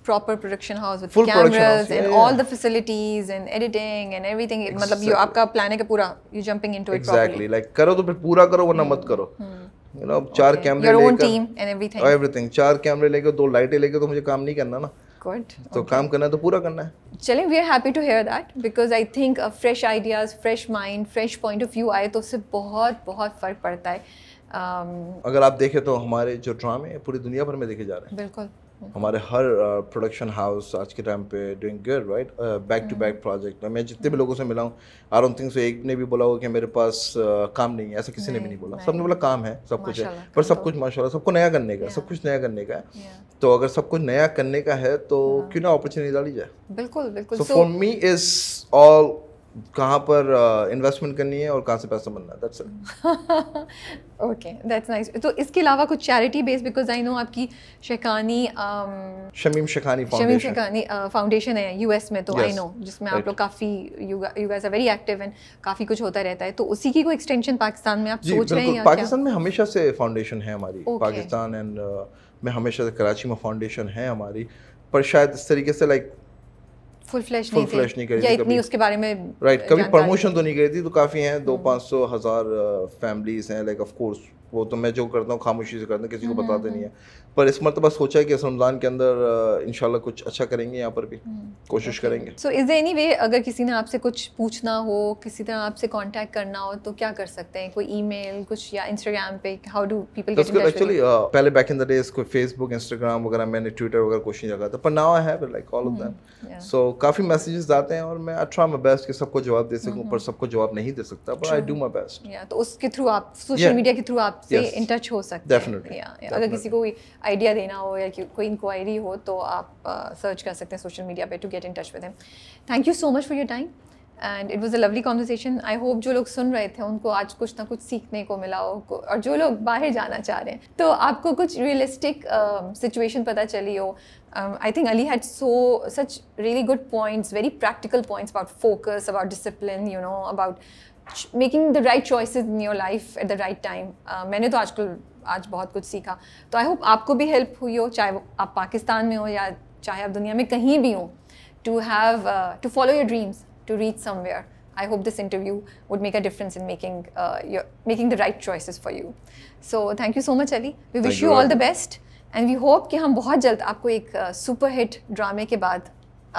proper production house with Full cameras house, yeah, and yeah. all the facilities and editing and everything मतलब exactly. मतलब ये आपका प्लान है का पूरा you jumping into it properly exactly like करो तो फिर पूरा करो वरना मत mm. करो mm. यू नो चार कैमरे लेकर एवरीथिंग चार कैमरे लेकर दो लाइटें लेकर तो मुझे काम नहीं करना ना good तो okay. काम करना है तो पूरा करना है चलिए we are happy to hear that because I think fresh ideas fresh mind fresh point of view आए तो उससे बहुत बहुत फ़र्क पड़ता है um, अगर आप देखें तो हमारे जो ड्रामे पूरी दुनिया भर में देखे जा रहे हैं बिल्कुल हमारे हर प्रोडक्शन हाउस आज के टाइम पे doing good right back to back project मैं जितने भी लोगों से मिला हूँ आई डोंट थिंक सो एक ने भी बोला हो कि मेरे पास uh, काम नहीं है ऐसा किसी ने भी नहीं बोला सबने बोला काम है सब कुछ है पर सब कुछ तो- माशाल्लाह सबको नया करने का सब कुछ नया करने का है तो अगर सब कुछ नया करने का है तो हाँ। क्यों ना अपॉर्चुनिटी डाली जाए बिल्कुल बिल्कुल फॉर मी इज ऑल कहाँ पर इन्वेस्टमेंट करनी है और कहाँ से पैसा बनना है that's it okay that's nice तो इसके अलावा कुछ charity based because I know आपकी शेखानी शमीम शेखानी शमीम शेखानी फाउंडेशन है यूएस में तो आई नो जिसमें आप लोग काफ़ी you guys are very active and काफ़ी कुछ होता रहता है तो उसी की कोई एक्सटेंशन पाकिस्तान में आप सोच रहे हैं पाकिस्तान में हमेशा से फाउंडेशन है हमारी पाकिस्तान एंड uh, में हमेशा से कराची में फाउंडेशन है हमारी पर शायद इस तरीके से लाइक फुल फ्लैश नहीं, फ्लैश नहीं करी या इतनी उसके बारे में राइट कभी प्रमोशन तो नहीं करी थी तो काफ़ी हैं दो हम्म। पाँच सौ हज़ार फैमिलीज हैं लाइक ऑफ कोर्स वो तो मैं जो करता हूँ खामोशी से करता हूँ किसी को हम्म, बताते हम्म, नहीं है हम्म। पर इस मरतबा सोचा है कि रमज़ान के अंदर इन कुछ अच्छा करेंगे यहाँ पर भी कोशिश करेंगे सो इज़ एनी वे अगर किसी ने आपसे कुछ पूछना हो किसी तरह आपसे कांटेक्ट करना हो तो क्या कर सकते हैं कोई ईमेल कुछ या इंस्टाग्राम पे हाउ डू पीपल एक्चुअली पहले बैक इन द डेज कोई फेसबुक इंस्टाग्राम वगैरह मैंने ट्विटर वगैरह कुछ नहीं रखा था पर now I have like all of them so काफ़ी मैसेजेस आते हैं और मैं अट्रा माई बेस्ट कि सबको जवाब दे सकूँ पर सबको जवाब नहीं दे सकता but I do my best तो उसके थ्रू आप सोशल मीडिया के थ्रू आप आपसे इन टच हो सकते हैं अगर किसी को आइडिया देना हो या कोई इंक्वायरी हो तो आप सर्च uh, कर सकते हैं सोशल मीडिया पे to get in touch with him thank you so much for your time and it was a lovely conversation I hope जो लोग सुन रहे थे उनको आज कुछ ना कुछ सीखने को मिला हो और जो लोग बाहर जाना चाह रहे हैं तो आपको कुछ रियलिस्टिक सिचुएशन uh, पता चली हो I think Ali had so such really good points very practical points about focus about discipline you know about making the right choices in your life at the right time मैंने तो आजकल आज बहुत कुछ सीखा तो आई होप आपको भी हेल्प हुई हो चाहे आप पाकिस्तान में हो या चाहे आप दुनिया में कहीं भी हो to have to follow your dreams to reach somewhere I hope this interview would make a difference in making making the right choices for you so thank you so much Ali we wish you all the best and we hope कि हम बहुत जल्द आपको एक सुपर हिट ड्रामे के बाद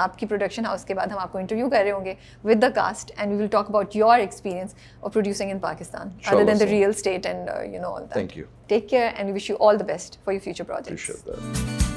आपकी प्रोडक्शन हाउस के बाद हम आपको इंटरव्यू कर रहे होंगे with the cast and we will talk about your experience of producing in Pakistan other than the real estate and you know all that thank you take care and wish you all the best for your future projects